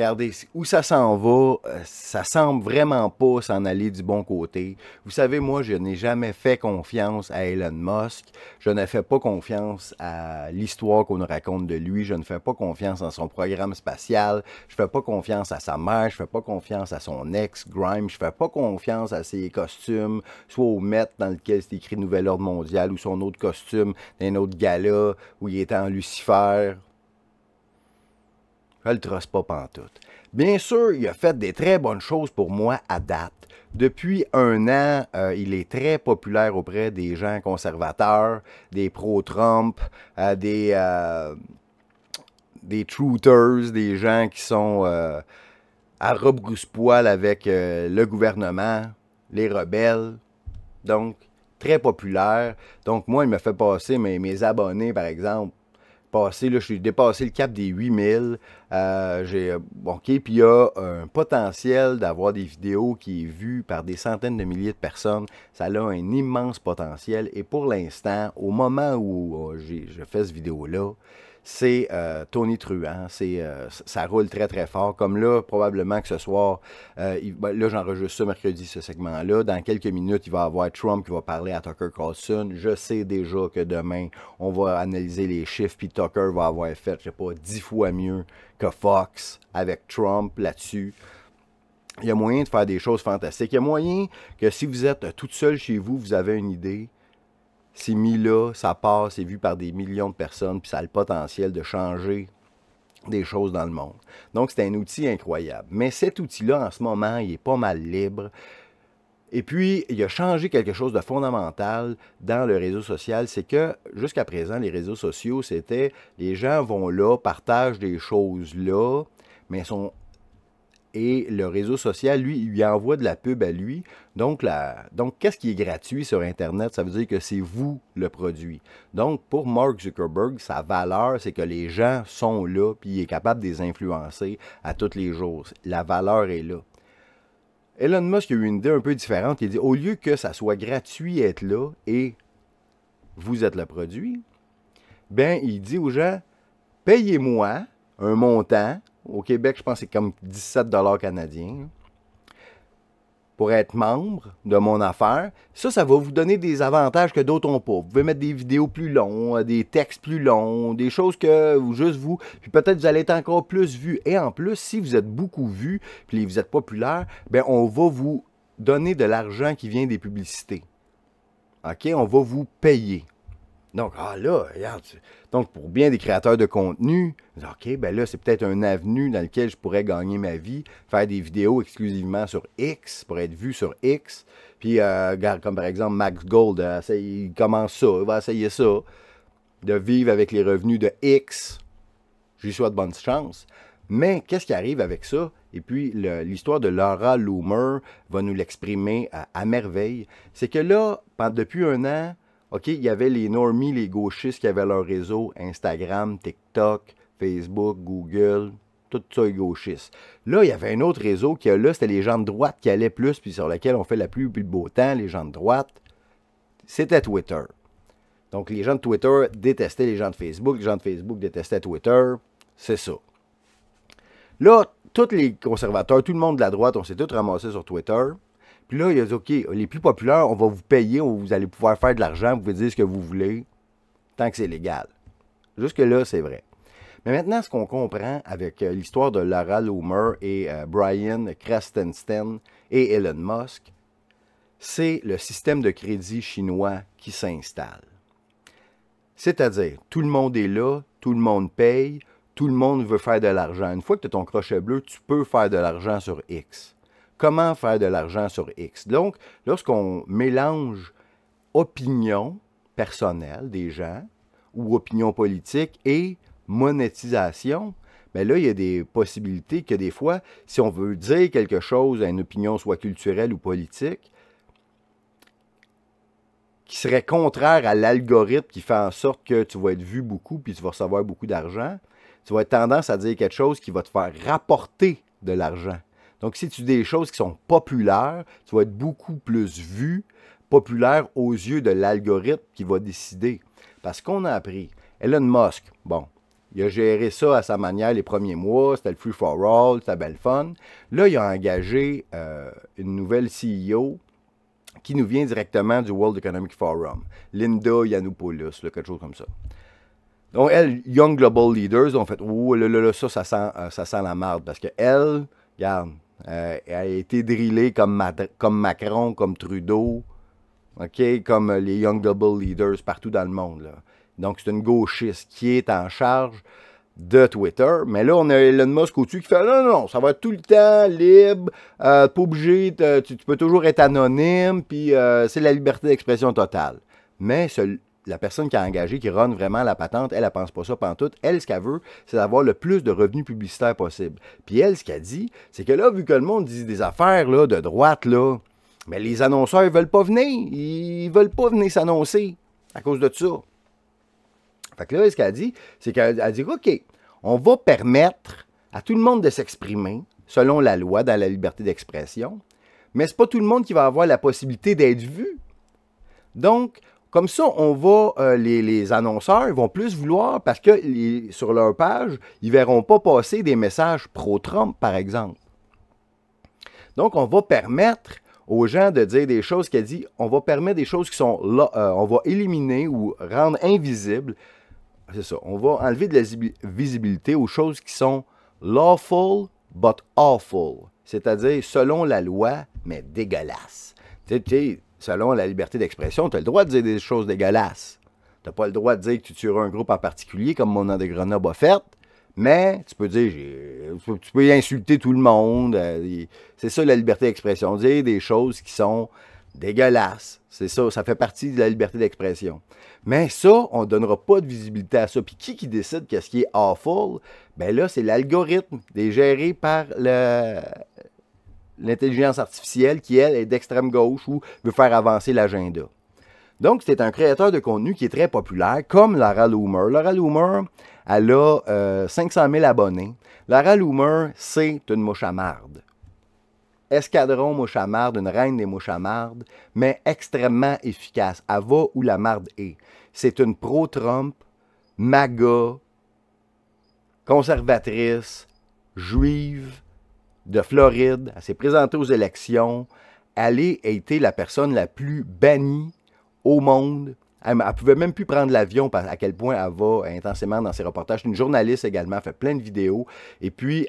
Regardez, où ça s'en va, euh, ça semble vraiment pas s'en aller du bon côté. Vous savez, moi, je n'ai jamais fait confiance à Elon Musk. Je ne fais pas confiance à l'histoire qu'on nous raconte de lui. Je ne fais pas confiance à son programme spatial. Je ne fais pas confiance à sa mère. Je ne fais pas confiance à son ex, Grime. Je ne fais pas confiance à ses costumes, soit au maître dans lequel c'est écrit Nouvel Ordre Mondial ou son autre costume d'un autre gala où il était en Lucifer. Je le trosse pas pantoute. Bien sûr, il a fait des très bonnes choses pour moi à date. Depuis un an, euh, il est très populaire auprès des gens conservateurs, des pro-Trump, euh, des, euh, des des gens qui sont euh, à rebrousse-poil avec le gouvernement, les rebelles. Donc, très populaire. Donc, moi, il me fait passer mes abonnés, par exemple, passé, je suis dépassé le cap des 8000. Euh, j'ai, euh, OK, puis il y a un potentiel d'avoir des vidéos qui est vues par des centaines de milliers de personnes. Ça a un immense potentiel. Et pour l'instant, au moment où euh, je fais cette vidéo-là, c'est euh, Tony Truant. Hein. Euh, ça roule très, très fort. Comme là, probablement que ce soir, euh, là, j'enregistre ce mercredi, ce segment-là. Dans quelques minutes, il va y avoir Trump qui va parler à Tucker Carlson. Je sais déjà que demain, on va analyser les chiffres, puis Tucker va avoir fait, je sais pas, dix fois mieux que Fox avec Trump là-dessus. Il y a moyen de faire des choses fantastiques. Il y a moyen que si vous êtes toute seule chez vous, vous avez une idée, c'est mis-là, ça passe, c'est vu par des millions de personnes, puis ça a le potentiel de changer des choses dans le monde. Donc, c'est un outil incroyable. Mais cet outil-là, en ce moment, il est pas mal libre. Et puis, il a changé quelque chose de fondamental dans le réseau social, c'est que jusqu'à présent, les réseaux sociaux, c'était les gens vont là, partagent des choses là, mais sont et le réseau social, lui, lui envoie de la pub à lui. Donc, donc qu'est-ce qui est gratuit sur Internet? Ça veut dire que c'est vous le produit. Donc, pour Mark Zuckerberg, sa valeur, c'est que les gens sont là, puis il est capable de les influencer à tous les jours. La valeur est là. Elon Musk a eu une idée un peu différente. Il dit, au lieu que ça soit gratuit être là et vous êtes le produit, ben il dit aux gens, payez-moi un montant au Québec, je pense que c'est comme 17 canadiens. Pour être membre de mon affaire, ça, ça va vous donner des avantages que d'autres n'ont pas. Vous pouvez mettre des vidéos plus longues, euh, des textes plus longs, des choses que vous juste vous. Puis peut-être vous allez être encore plus vu. Et en plus, si vous êtes beaucoup vu, puis vous êtes populaire, ben on va vous donner de l'argent qui vient des publicités. OK? On va vous payer. Donc, ah, là, regarde. Donc, pour bien des créateurs de contenu, OK, ben là, c'est peut-être un avenue dans lequel je pourrais gagner ma vie, faire des vidéos exclusivement sur X, pour être vu sur X. Puis, euh, comme par exemple Max Gold, il commence ça, il va essayer ça, de vivre avec les revenus de X. Je lui de bonne chance. Mais qu'est-ce qui arrive avec ça? Et puis, l'histoire de Laura Loomer va nous l'exprimer à, à merveille. C'est que là, depuis un an, OK, il y avait les normies, les gauchistes qui avaient leur réseau, Instagram, TikTok, Facebook, Google, tout ça est gauchiste. Là, il y avait un autre réseau qui, là, c'était les gens de droite qui allaient plus, puis sur lequel on fait la plus puis le beau temps, les gens de droite. C'était Twitter. Donc, les gens de Twitter détestaient les gens de Facebook, les gens de Facebook détestaient Twitter. C'est ça. Là, tous les conservateurs, tout le monde de la droite, on s'est tous ramassés sur Twitter. Puis là, il a dit, OK, les plus populaires, on va vous payer, vous allez pouvoir faire de l'argent, vous pouvez dire ce que vous voulez, tant que c'est légal. Jusque-là, c'est vrai. Mais maintenant, ce qu'on comprend avec euh, l'histoire de Lara Loomer et euh, Brian Krastenstein et Elon Musk, c'est le système de crédit chinois qui s'installe. C'est-à-dire, tout le monde est là, tout le monde paye, tout le monde veut faire de l'argent. Une fois que tu as ton crochet bleu, tu peux faire de l'argent sur X comment faire de l'argent sur X. Donc, lorsqu'on mélange opinion personnelle des gens ou opinion politique et monétisation, mais ben là, il y a des possibilités que des fois, si on veut dire quelque chose à une opinion, soit culturelle ou politique, qui serait contraire à l'algorithme qui fait en sorte que tu vas être vu beaucoup puis tu vas recevoir beaucoup d'argent, tu vas être tendance à dire quelque chose qui va te faire rapporter de l'argent. Donc, si tu dis des choses qui sont populaires, tu vas être beaucoup plus vu, populaire aux yeux de l'algorithme qui va décider. Parce qu'on a appris, Elon Musk, bon, il a géré ça à sa manière les premiers mois, c'était le free for all, c'était belle fun. Là, il a engagé euh, une nouvelle CEO qui nous vient directement du World Economic Forum, Linda Yanopoulos, le quelque chose comme ça. Donc, elle, Young Global Leaders, ont fait, oh là là, là ça, ça sent, euh, ça sent la marde, parce que elle, regarde, euh, a été drillé comme, comme Macron, comme Trudeau, OK, comme les Young Double Leaders partout dans le monde. Donc, c'est une gauchiste qui est en charge de Twitter. Mais là, on a Elon Musk au-dessus qui fait non, non, ça va tout le temps libre, euh, pas obligé, tu, peux toujours être anonyme, puis euh, c'est la liberté d'expression totale. Mais la personne qui a engagé, qui run vraiment la patente, elle, elle, pense pas ça pantoute. Elle, ce qu'elle veut, c'est d'avoir le plus de revenus publicitaires possible. Puis elle, ce qu'elle dit, c'est que là, vu que le monde dit des affaires là, de droite, là, mais les annonceurs, ils veulent pas venir. Ils veulent pas venir s'annoncer à cause de ça. Fait que là, ce qu'elle dit, c'est qu'elle dit OK, on va permettre à tout le monde de s'exprimer selon la loi dans la liberté d'expression, mais c'est pas tout le monde qui va avoir la possibilité d'être vu. Donc, comme ça, on va, euh, les, annonceurs ils vont plus vouloir parce que sur leur page, ils ne verront pas passer des messages pro-Trump, par exemple. Donc, on va permettre aux gens de dire des choses qu'elle dit, on va permettre des choses qui sont euh, on va éliminer ou rendre invisibles. C'est ça, on va enlever de la visibilité aux choses qui sont lawful but awful, c'est-à-dire selon la loi, mais dégueulasse. T'sais, selon la liberté d'expression, tu as le droit de dire des choses dégueulasses. Tu pas le droit de dire que tu tueras un groupe en particulier, comme mon nom de Grenoble a fait, mais tu peux dire, tu peux insulter tout le monde. Euh, c'est ça la liberté d'expression, dire des choses qui sont dégueulasses. C'est ça, ça fait partie de la liberté d'expression. Mais ça, on ne donnera pas de visibilité à ça. Puis qui qui décide qu'est-ce qui est awful? Ben là, c'est l'algorithme, géré par le, l'intelligence artificielle qui, elle, est d'extrême gauche ou veut faire avancer l'agenda. Donc, c'est un créateur de contenu qui est très populaire, comme Lara Loomer. Lara Loomer, elle a 500 euh, 000 abonnés. Lara Loomer, c'est une mouchamarde. Escadron mouche à une reine des mouches mais extrêmement efficace. Elle va où la marde est. C'est une pro-Trump, MAGA, conservatrice, juive, de Floride. Elle s'est présentée aux élections. Elle a été la personne la plus bannie au monde. Elle ne pouvait même plus prendre l'avion à quel point elle va intensément dans ses reportages. une journaliste également, fait plein de vidéos. Et puis,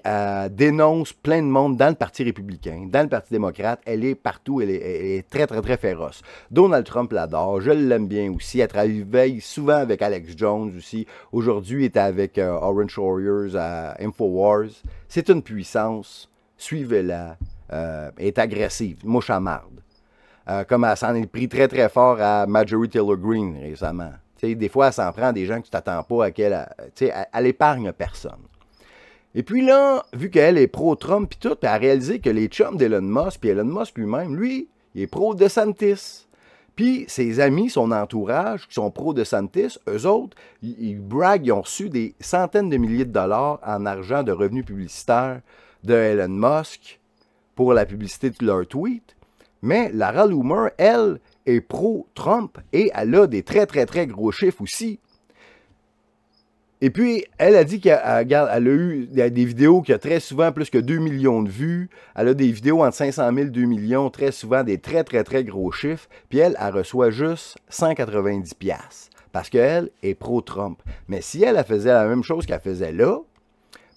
dénonce plein de monde dans le Parti républicain, dans le Parti démocrate. Elle est partout, elle est, elle est très, très, très féroce. Donald Trump l'adore, je l'aime bien aussi. Elle travaille souvent avec Alex Jones aussi. Aujourd'hui, elle est avec euh, Orange Warriors à Infowars. C'est une puissance suivez-la, euh, est agressive, mouche à marde. Euh, comme elle s'en est pris très très fort à Marjorie Taylor Green récemment. des fois, elle s'en prend à des gens que tu t'attends pas à qu'elle. Elle, elle épargne personne. Et puis là, vu qu'elle est pro-Trump puis tout, elle a réalisé que les chums d'Elon Musk, puis Elon Musk lui-même, lui, il est pro-DeSantis. Puis ses amis, son entourage, qui sont pro-DeSantis, eux autres, ils, ils braguent, ils ont reçu des centaines de milliers de dollars en argent de revenus publicitaires de Elon Musk pour la publicité de leur tweet. Mais Lara Loomer, elle, est pro-Trump et elle a des très, très, très gros chiffres aussi. Et puis, elle a dit qu'elle a eu des vidéos qui a très souvent plus que 2 millions de vues. Elle a des vidéos entre 500 000 2 millions, très souvent des très, très, très gros chiffres. Puis elle, elle reçoit juste 190 pièces parce qu'elle est pro-Trump. Mais si elle, elle faisait la même chose qu'elle faisait là,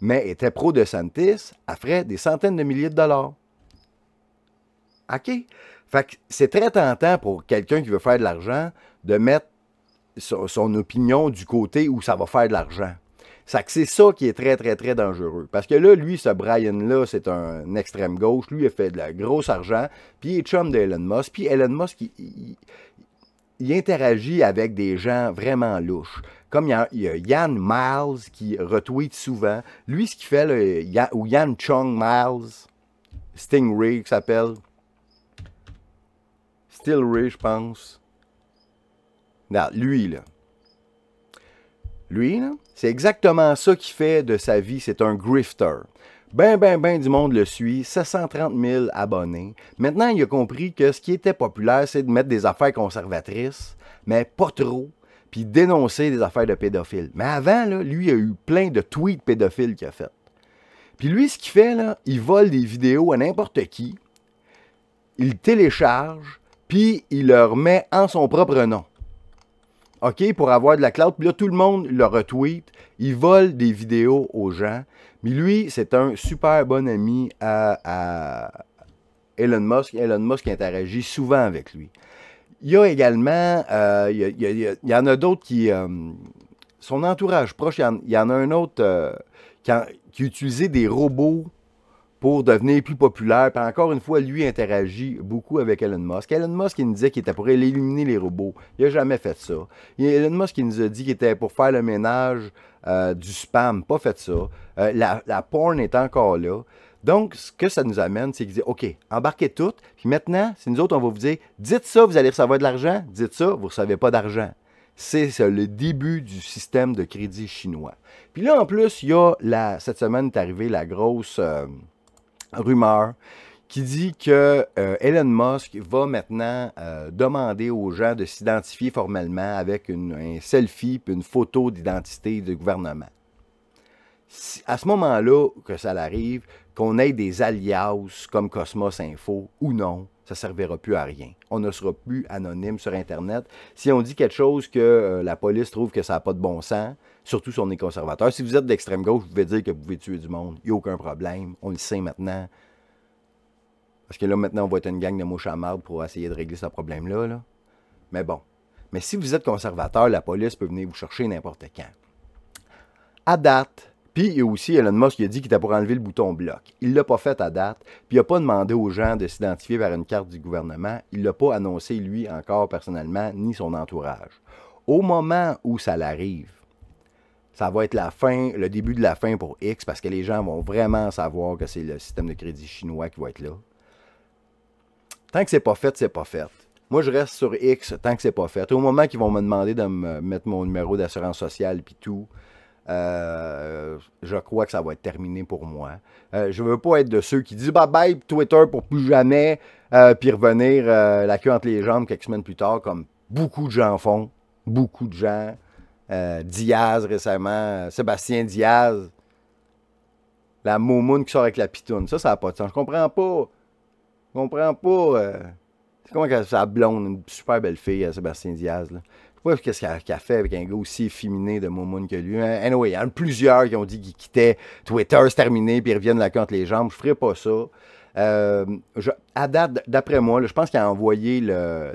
mais était pro de Santis, à frais des centaines de milliers de dollars. OK? Fait que c'est très tentant pour quelqu'un qui veut faire de l'argent de mettre son, opinion du côté où ça va faire de l'argent. C'est ça qui est très, très, très dangereux. Parce que là, lui, ce Brian-là, c'est un extrême gauche. Lui, il fait de la grosse argent. Puis il est chum Elon Musk. Puis Elon Musk, il, interagit avec des gens vraiment louches. Comme il y, a Yann Miles qui retweet souvent. Lui, ce qu'il fait, le ou Yann Chung Miles, Stingray, qui s'appelle. Stillray, je pense. Non, lui, là. Lui, là, c'est exactement ça qu'il fait de sa vie. C'est un grifter. Ben, ben, ben du monde le suit, 730 000 abonnés. Maintenant, il a compris que ce qui était populaire, c'est de mettre des affaires conservatrices, mais pas trop, puis dénoncer des affaires de pédophiles. Mais avant, lui, il a eu plein de tweets pédophiles qu'il a fait. Puis lui, ce qu'il fait, il vole des vidéos à n'importe qui, il télécharge, puis il leur met en son propre nom. OK, pour avoir de la cloud. Puis là, tout le monde le retweet. Il vole des vidéos aux gens. Mais lui, c'est un super bon ami à Elon Musk. Elon Musk interagit souvent avec lui. Il y a également, il, y en a d'autres qui, euh, son entourage proche, il y en, a un autre euh, qui, utilisait des robots pour devenir plus populaire. Puis encore une fois, lui interagit beaucoup avec Elon Musk. Elon Musk, il nous disait qu'il était pour éliminer les robots. Il n'a jamais fait ça. Elon Musk, il nous a dit qu'il était pour faire le ménage euh, du spam. Pas fait ça. la, la porn est encore là. Donc, ce que ça nous amène, c'est qu'il dit OK, embarquez toutes. Puis maintenant, si nous autres, on va vous dire dites ça, vous allez recevoir de l'argent. Dites ça, vous ne recevez pas d'argent. C'est le début du système de crédit chinois. Puis là, en plus, il y a cette semaine est arrivée la grosse euh, rumeur qui dit que euh, Elon Musk va maintenant euh, demander aux gens de s'identifier formellement avec un selfie et une photo d'identité du gouvernement. à ce moment-là que ça arrive, qu'on ait des alias comme Cosmos Info ou non, ça ne servira plus à rien. On ne sera plus anonyme sur Internet. Si on dit quelque chose que euh, la police trouve que ça n'a pas de bon sens, surtout si on est conservateur, si vous êtes d'extrême gauche, vous pouvez dire que vous pouvez tuer du monde. Il n'y a aucun problème. On le sait maintenant. Parce que là, maintenant, on va être une gang de mouches à pour essayer de régler ce problème-là. Là. Mais bon. Mais si vous êtes conservateur, la police peut venir vous chercher n'importe quand. À date, puis il y a aussi Elon Musk qui a dit qu'il était pour enlever le bouton bloc. Il ne l'a pas fait à date, puis il n'a pas demandé aux gens de s'identifier par une carte du gouvernement. Il ne l'a pas annoncé lui encore personnellement, ni son entourage. Au moment où ça l'arrive, ça va être la fin, le début de la fin pour X, parce que les gens vont vraiment savoir que c'est le système de crédit chinois qui va être là. Tant que c'est pas fait, c'est pas fait. Moi, je reste sur X tant que c'est pas fait. Au moment qu'ils vont me demander de me mettre mon numéro d'assurance sociale puis tout, euh, je crois que ça va être terminé pour moi. Euh, je veux pas être de ceux qui disent bye bye Twitter pour plus jamais, euh, puis revenir euh, la queue entre les jambes quelques semaines plus tard, comme beaucoup de gens font. Beaucoup de gens. Diaz récemment, Sébastien Diaz, la momoune qui sort avec la pitoune. Ça, ça n'a pas de sens. Je comprends pas. Je comprends pas. C'est comment que ça blonde, une super belle fille, Sébastien Diaz. Ouais, qu'est-ce qu'il a fait avec un gars aussi féminin de monde que lui? Hein, anyway, il y en hein, a plusieurs qui ont dit qu'il quittait Twitter, c'est terminé, puis ils reviennent la contre les jambes. Je ferai pas ça. Euh, à date, d'après moi, je pense qu'il a envoyé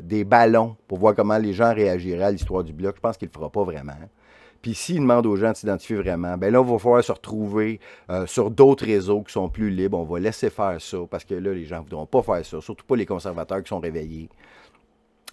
des ballons pour voir comment les gens réagiraient à l'histoire du bloc. Je pense qu'il ne le fera pas vraiment. Puis s'il demande aux gens de s'identifier vraiment, ben là, on va falloir se retrouver euh, sur d'autres réseaux qui sont plus libres. On va laisser faire ça parce que là, les gens ne voudront pas faire ça, surtout pas les conservateurs qui sont réveillés.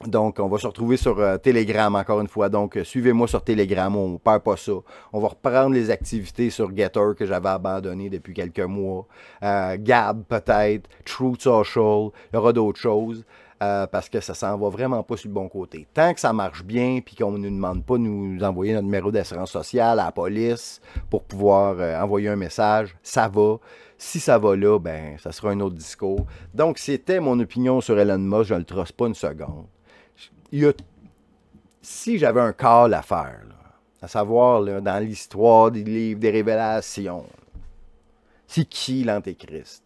Donc, on va se retrouver sur euh, Telegram encore une fois. Donc, euh, suivez-moi sur Telegram, on ne perd pas ça. On va reprendre les activités sur Getter que j'avais abandonné depuis quelques mois. Euh, Gab, peut-être. True Social. Il y aura d'autres choses. parce que ça s'en va vraiment pas sur le bon côté. Tant que ça marche bien, puis qu'on ne nous demande pas de nous envoyer notre numéro d'assurance sociale à la police pour pouvoir envoyer un message, ça va. Si ça va là, ben, ça sera un autre discours. Donc, c'était mon opinion sur Elon Musk. Je ne le trosse pas une seconde il a, si j'avais un call à faire, à savoir dans l'histoire des livres des Révélations, c'est qui l'Antéchrist?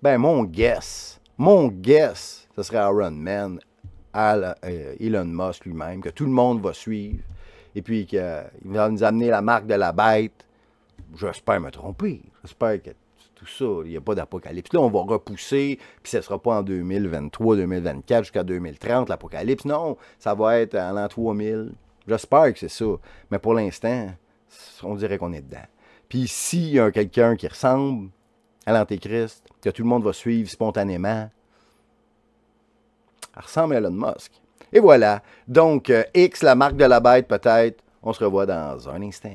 Ben, mon guess, mon guess, ce serait Iron Man, euh, Elon Musk lui-même, que tout le monde va suivre, et puis qu'il va nous amener la marque de la bête. J'espère me tromper. J'espère que ça. Il n'y a pas d'apocalypse. Là, on va repousser, puis ce ne sera pas en 2023, 2024, jusqu'à 2030, l'apocalypse. Non, ça va être en l'an 3000. J'espère que c'est ça. Mais pour l'instant, on dirait qu'on est dedans. Puis s'il y a quelqu'un qui ressemble à l'Antéchrist, que tout le monde va suivre spontanément, ressemble à Elon Musk. Et voilà. Donc, euh, X, la marque de la bête, peut-être. On se revoit dans un instant.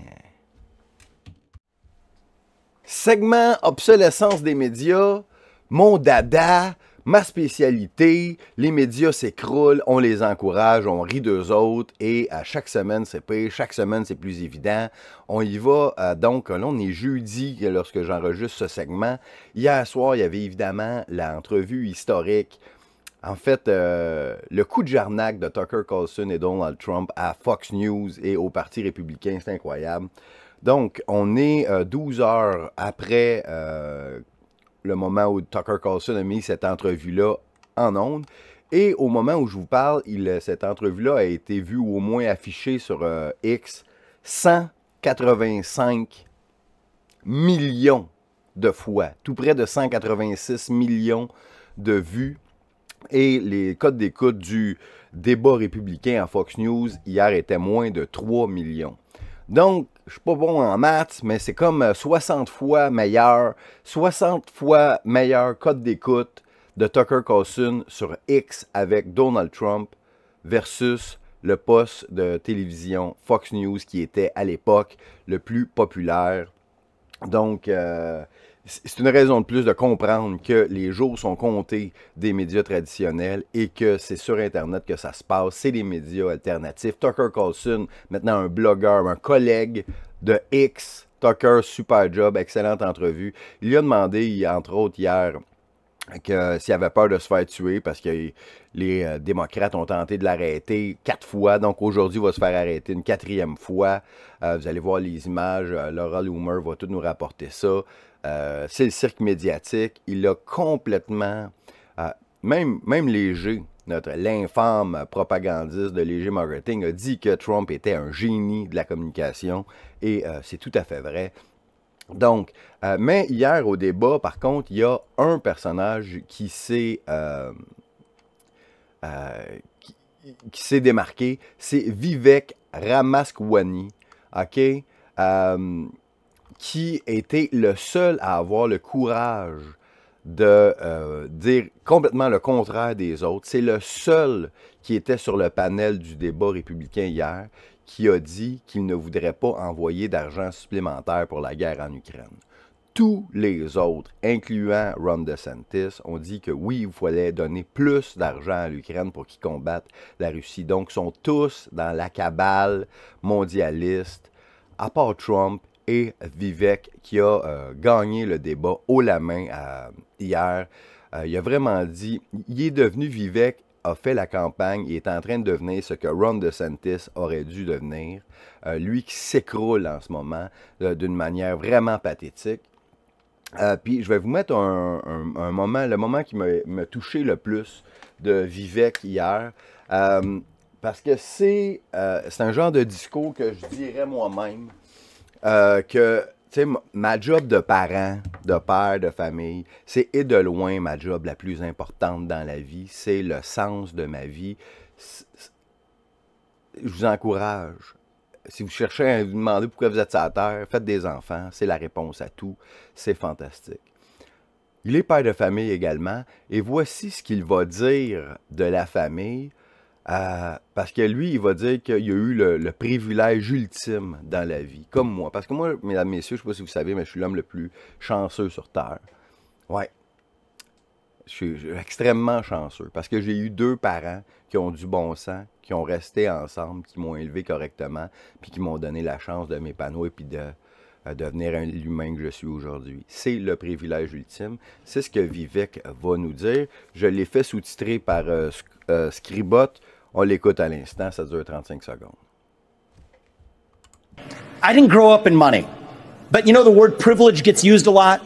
Segment obsolescence des médias, mon dada, ma spécialité, les médias s'écroulent, on les encourage, on rit d'eux autres et à chaque semaine c'est pire, chaque semaine c'est plus évident. On y va euh, donc, euh, là on est jeudi euh, lorsque j'enregistre ce segment. Hier soir, il y avait évidemment l'entrevue historique. En fait, le coup de jarnac de Tucker Carlson et Donald Trump à Fox News et au Parti républicain, c'est incroyable. Donc, on est 12 euh, heures après euh, le moment où Tucker Carlson a mis cette entrevue-là en ondes. Et au moment où je vous parle, cette entrevue-là a été vue ou au moins affichée sur euh, X 185 millions de fois, tout près de 186 millions de vues. Et les codes d'écoute du débat républicain à Fox News hier étaient moins de 3 millions. Donc, je suis pas bon en maths, mais c'est comme 60 euh, fois meilleur, 60 fois meilleur code d'écoute de Tucker Carlson sur X avec Donald Trump versus le poste de télévision Fox News qui était à l'époque le plus populaire. Donc, euh, c'est une raison de plus de comprendre que les jours sont comptés des médias traditionnels et que c'est sur Internet que ça se passe. C'est les médias alternatifs. Tucker Carlson, maintenant un blogueur, un collègue de X. Tucker, super job, excellente entrevue. Il lui a demandé, entre autres, hier, que s'il avait peur de se faire tuer parce que les euh, démocrates ont tenté de l'arrêter quatre fois. Donc aujourd'hui, il va se faire arrêter une quatrième fois. Euh, vous allez voir les images. Euh, Laura Loomer va tout nous rapporter ça. Euh, c'est le cirque médiatique. Il a complètement, euh, même, Léger, notre l'infâme propagandiste de Léger Marketing, a dit que Trump était un génie de la communication et euh, c'est tout à fait vrai. Donc, mais hier au débat, par contre, il y a un personnage qui s'est qui, s'est démarqué, c'est Vivek Ramaskwani. OK? qui était le seul à avoir le courage de euh, dire complètement le contraire des autres. C'est le seul qui était sur le panel du débat républicain hier qui a dit qu'il ne voudrait pas envoyer d'argent supplémentaire pour la guerre en Ukraine. Tous les autres, incluant Ron DeSantis, ont dit que oui, il fallait donner plus d'argent à l'Ukraine pour qu'ils combattent la Russie. Donc, sont tous dans la cabale mondialiste, à part Trump et Vivek qui a euh, gagné le débat haut la main euh, hier. Euh, il a vraiment dit, il est devenu Vivek, a fait la campagne, il est en train de devenir ce que Ron DeSantis aurait dû devenir. lui qui s'écroule en ce moment d'une manière vraiment pathétique. puis je vais vous mettre un, moment, le moment qui m'a touché le plus de Vivek hier parce que c'est un genre de discours que je dirais moi-même euh, que que sais ma job de parent, de père, de famille, c'est et de loin ma job la plus importante dans la vie. C'est le sens de ma vie. Je vous encourage. Si vous cherchez à vous demander pourquoi vous êtes sur terre, faites des enfants. C'est la réponse à tout. C'est fantastique. Il est père de famille également. Et voici ce qu'il va dire de la famille euh, parce que lui, il va dire qu'il a eu le, privilège ultime dans la vie, comme moi. Parce que moi, mesdames, messieurs, je ne sais pas si vous savez, mais je suis l'homme le plus chanceux sur Terre. Ouais. Je suis, extrêmement chanceux parce que j'ai eu deux parents qui ont du bon sens, qui ont resté ensemble, qui m'ont élevé correctement, puis qui m'ont donné la chance de m'épanouir et de, euh, devenir l'humain que je suis aujourd'hui. C'est le privilège ultime. C'est ce que Vivek va nous dire. Je l'ai fait sous-titrer par euh, Scribot On l'écoute à l'instant, ça dure 35 secondes. I didn't grow up in money. But you know, the word privilege gets used a lot.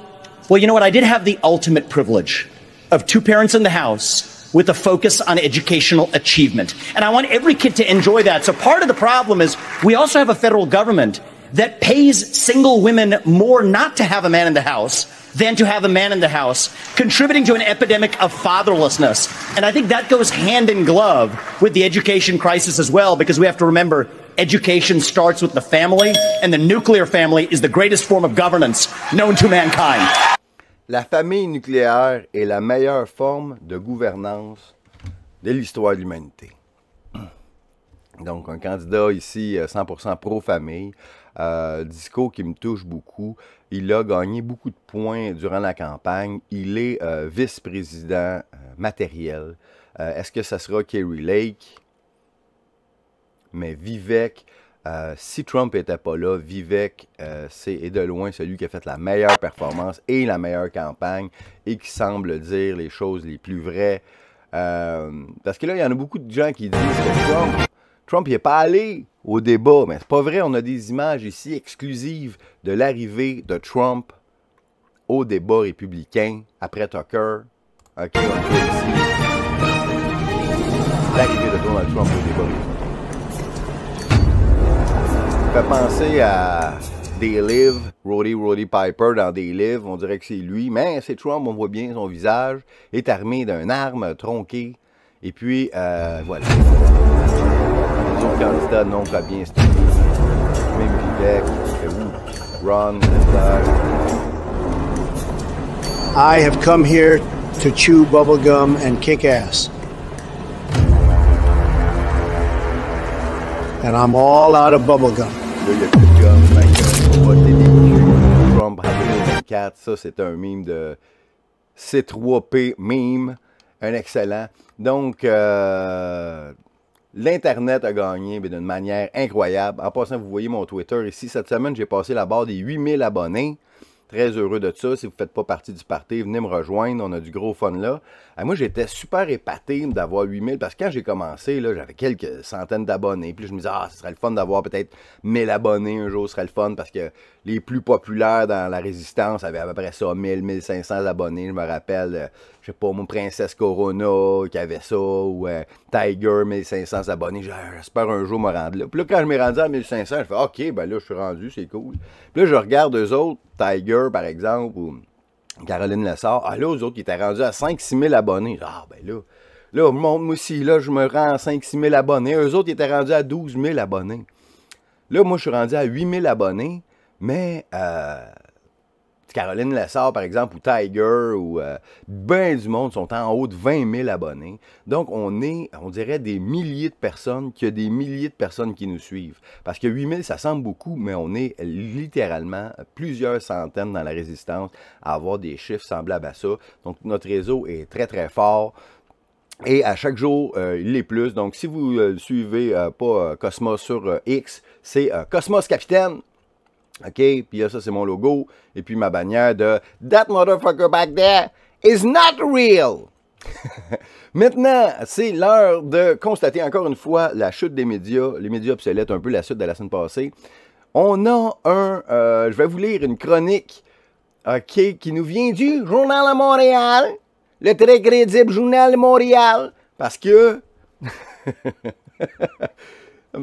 Well, you know what? I did have the ultimate privilege of two parents in the house with a focus on educational achievement. And I want every kid to enjoy that. So part of the problem is we also have a federal government that pays single women more not to have a man in the house than to have a man in the house, contributing to an epidemic of fatherlessness. And I think that goes hand in glove with the education crisis as well, because we have to remember education starts with the family, and the nuclear family is the greatest form of governance known to mankind. La famille nucléaire est la meilleure forme de gouvernance de l'histoire de l'humanité. Donc, un candidat ici 100% euh, pro-famille Euh, disco qui me touche beaucoup. Il a gagné beaucoup de points durant la campagne. Il est euh, vice-président euh, matériel. Est-ce que ça sera Kerry Lake? Mais Vivek, si Trump n'était pas là, Vivek, c'est de loin celui qui a fait la meilleure performance et la meilleure campagne et qui semble dire les choses les plus vraies. parce que là, il y en a beaucoup de gens qui disent que Trump, il n'est pas allé au débat, mais c'est pas vrai, on a des images ici exclusives de l'arrivée de Trump au débat républicain après Tucker. OK, on L'arrivée de Donald Trump au débat républicain. fait penser à des livres, Roddy Roddy Piper dans des live on dirait que c'est lui, mais c'est Trump, on voit bien son visage, est armé d'une arme tronquée, et puis euh, voilà. Afganistán nunca había estado. Me envié Ron I have come here to chew bubblegum and kick ass. And I'm all out of bubblegum. Trump 4, ça c'est un meme de C3P meme, un excellent. Donc, euh, L'Internet a gagné d'une manière incroyable. En passant, vous voyez mon Twitter ici. Cette semaine, j'ai passé la barre des 8000 abonnés. Très heureux de ça. Si vous ne faites pas partie du parti, venez me rejoindre. On a du gros fun là. Euh, moi, j'étais super épaté d'avoir 8000 parce que quand j'ai commencé, j'avais quelques centaines d'abonnés. Puis je me disais, ah, ce serait le fun d'avoir peut-être 1000 abonnés un jour. Ce serait le fun parce que les plus populaires dans la résistance avaient à peu près ça, 1000, 1500 abonnés. Je me rappelle euh, je sais pas, mon Princesse Corona qui avait ça, ou euh, Tiger 1500 abonnés. Ah, j'espère un jour me rendre là. Puis là, quand je m'ai rendu à 1500, je fais OK, ben là, je suis rendu, c'est cool. Puis là, je regarde eux autres, Tiger par exemple, ou Caroline Lessard. Ah là, eux autres, ils étaient rendus à 5-6 000 abonnés. Ah, ben là. Là, moi aussi, là, je me rends à 5-6 000 abonnés. Eux autres, ils étaient rendus à 12 000 abonnés. Là, moi, je suis rendu à 8 000 abonnés, mais euh, Caroline Lessard, par exemple, ou Tiger, ou euh, ben du monde sont en haut de 20 000 abonnés. Donc, on est, on dirait, des milliers de personnes, qu'il y a des milliers de personnes qui nous suivent. Parce que 8 000, ça semble beaucoup, mais on est littéralement plusieurs centaines dans la résistance à avoir des chiffres semblables à ça. Donc, notre réseau est très, très fort. Et à chaque jour, euh, il est plus. Donc, si vous ne euh, suivez euh, pas Cosmos sur X, c'est Cosmos Capitaine. OK? Puis là, ça, c'est mon logo. Et puis ma bannière de That motherfucker back there is not real. Maintenant, c'est l'heure de constater encore une fois la chute des médias. Les médias obsolètes, un peu la suite de la semaine passée. On a un. Euh, je vais vous lire une chronique, OK, qui nous vient du Journal de Montréal. Le très crédible Journal de Montréal. Parce que.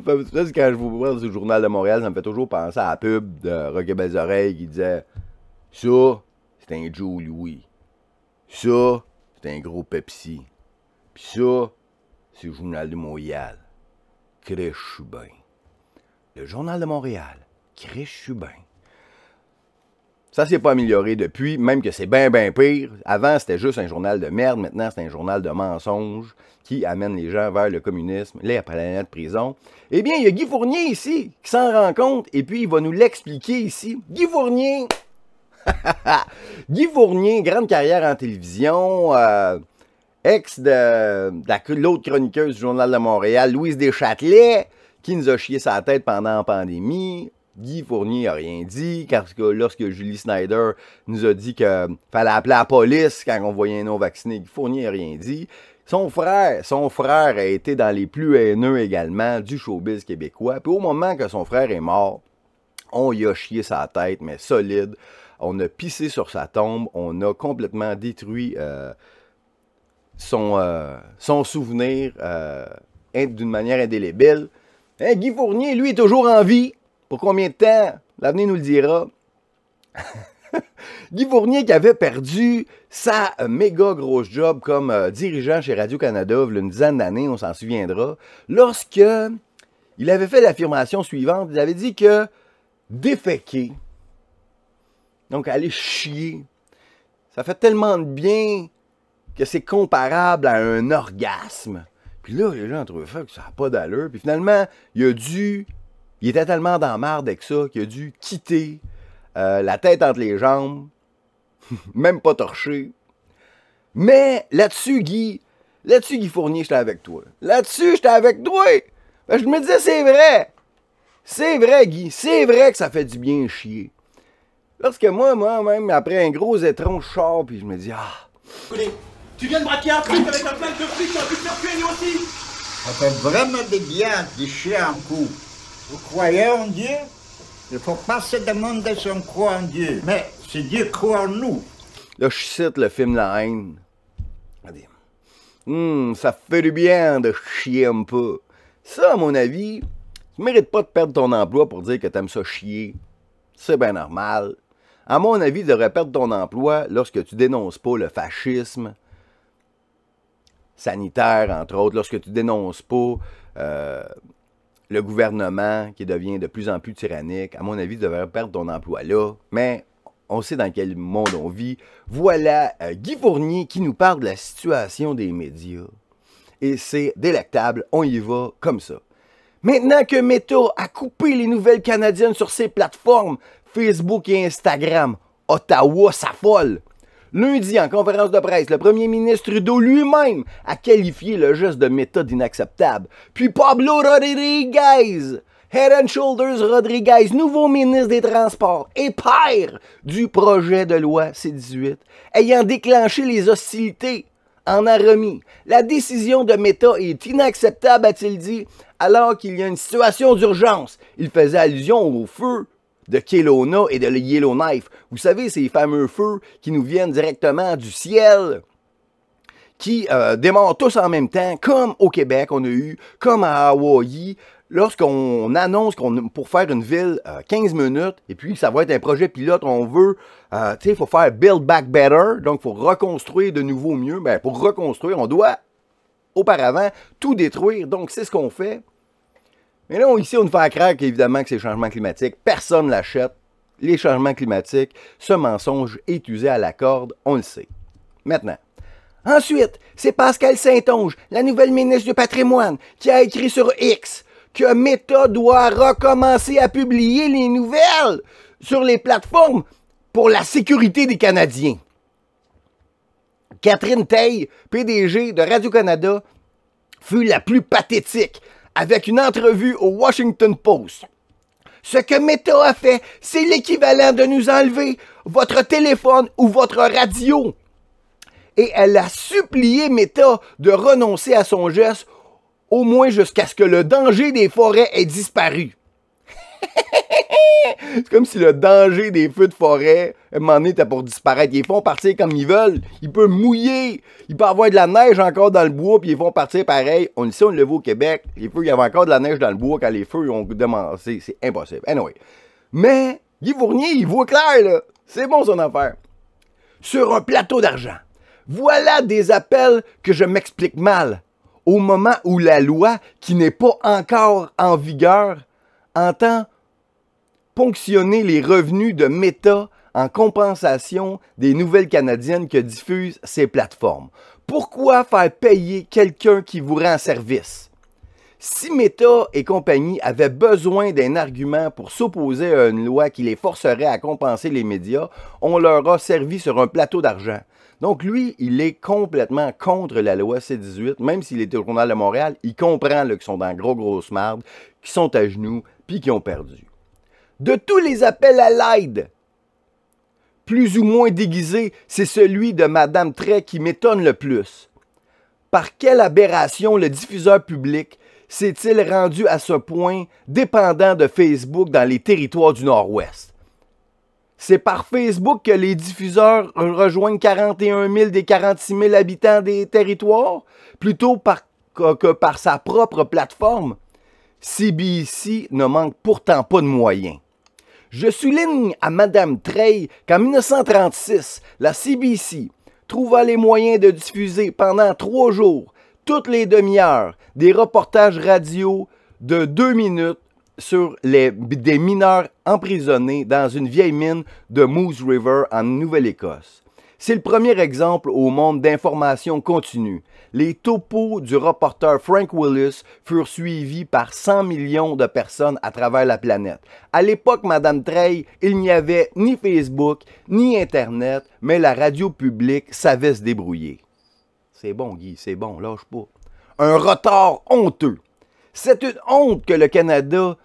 quand je vous vois du journal de Montréal, ça me fait toujours penser à la pub de Roger Belles qui disait Ça, c'est un Joe Louis. Ça, c'est un gros Pepsi. Puis ça, c'est le journal de Montréal. Crèche, » Le journal de Montréal. Crèche, chubin ça s'est pas amélioré depuis, même que c'est bien, bien pire. Avant, c'était juste un journal de merde. Maintenant, c'est un journal de mensonges qui amène les gens vers le communisme, les après de prison. Eh bien, il y a Guy Fournier ici qui s'en rend compte et puis il va nous l'expliquer ici. Guy Fournier! Guy Fournier, grande carrière en télévision, euh, ex de, l'autre chroniqueuse du Journal de Montréal, Louise Deschâtelet, qui nous a chié sa tête pendant la pandémie, Guy Fournier n'a rien dit, que lorsque Julie Snyder nous a dit qu'il fallait appeler la police quand on voyait un non-vacciné, Guy Fournier n'a rien dit. Son frère, son frère a été dans les plus haineux également du showbiz québécois. Puis au moment que son frère est mort, on y a chié sa tête, mais solide. On a pissé sur sa tombe, on a complètement détruit euh, euh, son, souvenir euh, d'une manière indélébile. Hein, Guy Fournier, lui, est toujours en vie. Pour combien de temps? L'avenir nous le dira. Guy Fournier qui avait perdu sa méga grosse job comme euh, dirigeant chez Radio-Canada il y a une dizaine d'années, on s'en souviendra, lorsque il avait fait l'affirmation suivante, il avait dit que déféquer, donc aller chier, ça fait tellement de bien que c'est comparable à un orgasme. Puis là, les gens ont trouvé ça que ça n'a pas d'allure. Puis finalement, il a dû il était tellement dans marde avec ça qu'il a dû quitter euh, la tête entre les jambes, même pas torcher. Mais là-dessus, Guy, là-dessus, Guy Fournier, j'étais avec toi. Là-dessus, j'étais avec toi. Ben, je me disais, c'est vrai. C'est vrai, Guy. C'est vrai que ça fait du bien chier. Lorsque moi, moi-même, après un gros étron, je puis je me dis, ah. Tu viens de braquer un truc avec un plein de fric, tu as pu faire tuer aussi. Ça fait vraiment des biens, des chiens en coup. Vous croyez en Dieu Il ne faut pas se demander si on croit en Dieu, mais si Dieu croit en nous. Là, je cite le film La haine. Hum, ça fait du bien de chier un peu. Ça, à mon avis, tu mérites pas de perdre ton emploi pour dire que tu aimes ça chier. C'est bien normal. À mon avis, de devrais perdre ton emploi lorsque tu dénonces pas le fascisme sanitaire, entre autres, lorsque tu dénonces pas euh, le gouvernement qui devient de plus en plus tyrannique. À mon avis, devrait perdre ton emploi là. Mais on sait dans quel monde on vit. Voilà euh, Guy Fournier qui nous parle de la situation des médias. Et c'est délectable, on y va comme ça. Maintenant que Meta a coupé les nouvelles canadiennes sur ses plateformes, Facebook et Instagram, Ottawa s'affole. Lundi, en conférence de presse, le premier ministre Trudeau lui-même a qualifié le geste de méthode inacceptable. Puis Pablo Rodriguez, Head and Shoulders Rodriguez, nouveau ministre des Transports et père du projet de loi C-18, ayant déclenché les hostilités, en a remis. La décision de Meta est inacceptable, a-t-il dit, alors qu'il y a une situation d'urgence. Il faisait allusion au feu de Kelowna et de Yellowknife. Vous savez, ces fameux feux qui nous viennent directement du ciel qui euh, démarrent tous en même temps, comme au Québec on a eu, comme à Hawaï, lorsqu'on annonce qu'on pour faire une ville 15 euh, minutes et puis ça va être un projet pilote, on veut, euh, tu sais, il faut faire build back better, donc il faut reconstruire de nouveau mieux. Mais ben, pour reconstruire, on doit auparavant tout détruire. Donc c'est ce qu'on fait. Mais là, ici, on nous fait craindre qu'évidemment que ces changement climatique. personne ne l'achète. Les changements climatiques, ce mensonge est usé à la corde, on le sait. Maintenant, Ensuite, c'est Pascal Saint-Onge, la nouvelle ministre du patrimoine, qui a écrit sur X que Meta doit recommencer à publier les nouvelles sur les plateformes pour la sécurité des Canadiens. Catherine Tay, PDG de Radio-Canada, fut la plus pathétique avec une entrevue au Washington Post. Ce que Meta a fait, c'est l'équivalent de nous enlever votre téléphone ou votre radio. Et elle a supplié Meta de renoncer à son geste, au moins jusqu'à ce que le danger des forêts ait disparu c'est comme si le danger des feux de forêt, à un moment pour disparaître. Ils font partir comme ils veulent. Il peut mouiller. Il peuvent avoir de la neige encore dans le bois, puis ils font partir pareil. On, ici, on le voit au Québec. Les feux, il y avait encore de la neige dans le bois quand les feux ont commencé. C'est impossible. Anyway. Mais, Guy Fournier, il voit clair, là. C'est bon, son affaire. Sur un plateau d'argent. Voilà des appels que je m'explique mal. Au moment où la loi, qui n'est pas encore en vigueur, entend ponctionner les revenus de Meta en compensation des nouvelles canadiennes que diffusent ces plateformes. Pourquoi faire payer quelqu'un qui vous rend service? Si Meta et compagnie avaient besoin d'un argument pour s'opposer à une loi qui les forcerait à compenser les médias, on leur a servi sur un plateau d'argent. Donc lui, il est complètement contre la loi C-18, même s'il était au journal de Montréal, il comprend qu'ils sont dans gros grosse marde, qu'ils sont à genoux, puis qu'ils ont perdu de tous les appels à l'aide, plus ou moins déguisé, c'est celui de Madame Trey qui m'étonne le plus. Par quelle aberration le diffuseur public s'est-il rendu à ce point dépendant de Facebook dans les territoires du Nord-Ouest? C'est par Facebook que les diffuseurs rejoignent 41 000 des 46 000 habitants des territoires, plutôt que par sa propre plateforme. CBC ne manque pourtant pas de moyens. Je souligne à Madame Trey qu'en 1936, la CBC trouva les moyens de diffuser pendant trois jours, toutes les demi-heures, des reportages radio de deux minutes sur les, des mineurs emprisonnés dans une vieille mine de Moose River en Nouvelle-Écosse. C'est le premier exemple au monde d'information continue les topos du reporter Frank Willis furent suivis par 100 millions de personnes à travers la planète. À l'époque, Madame Trey, il n'y avait ni Facebook, ni Internet, mais la radio publique savait se débrouiller. C'est bon, Guy, c'est bon, lâche pas. Un retard honteux. C'est une honte que le Canada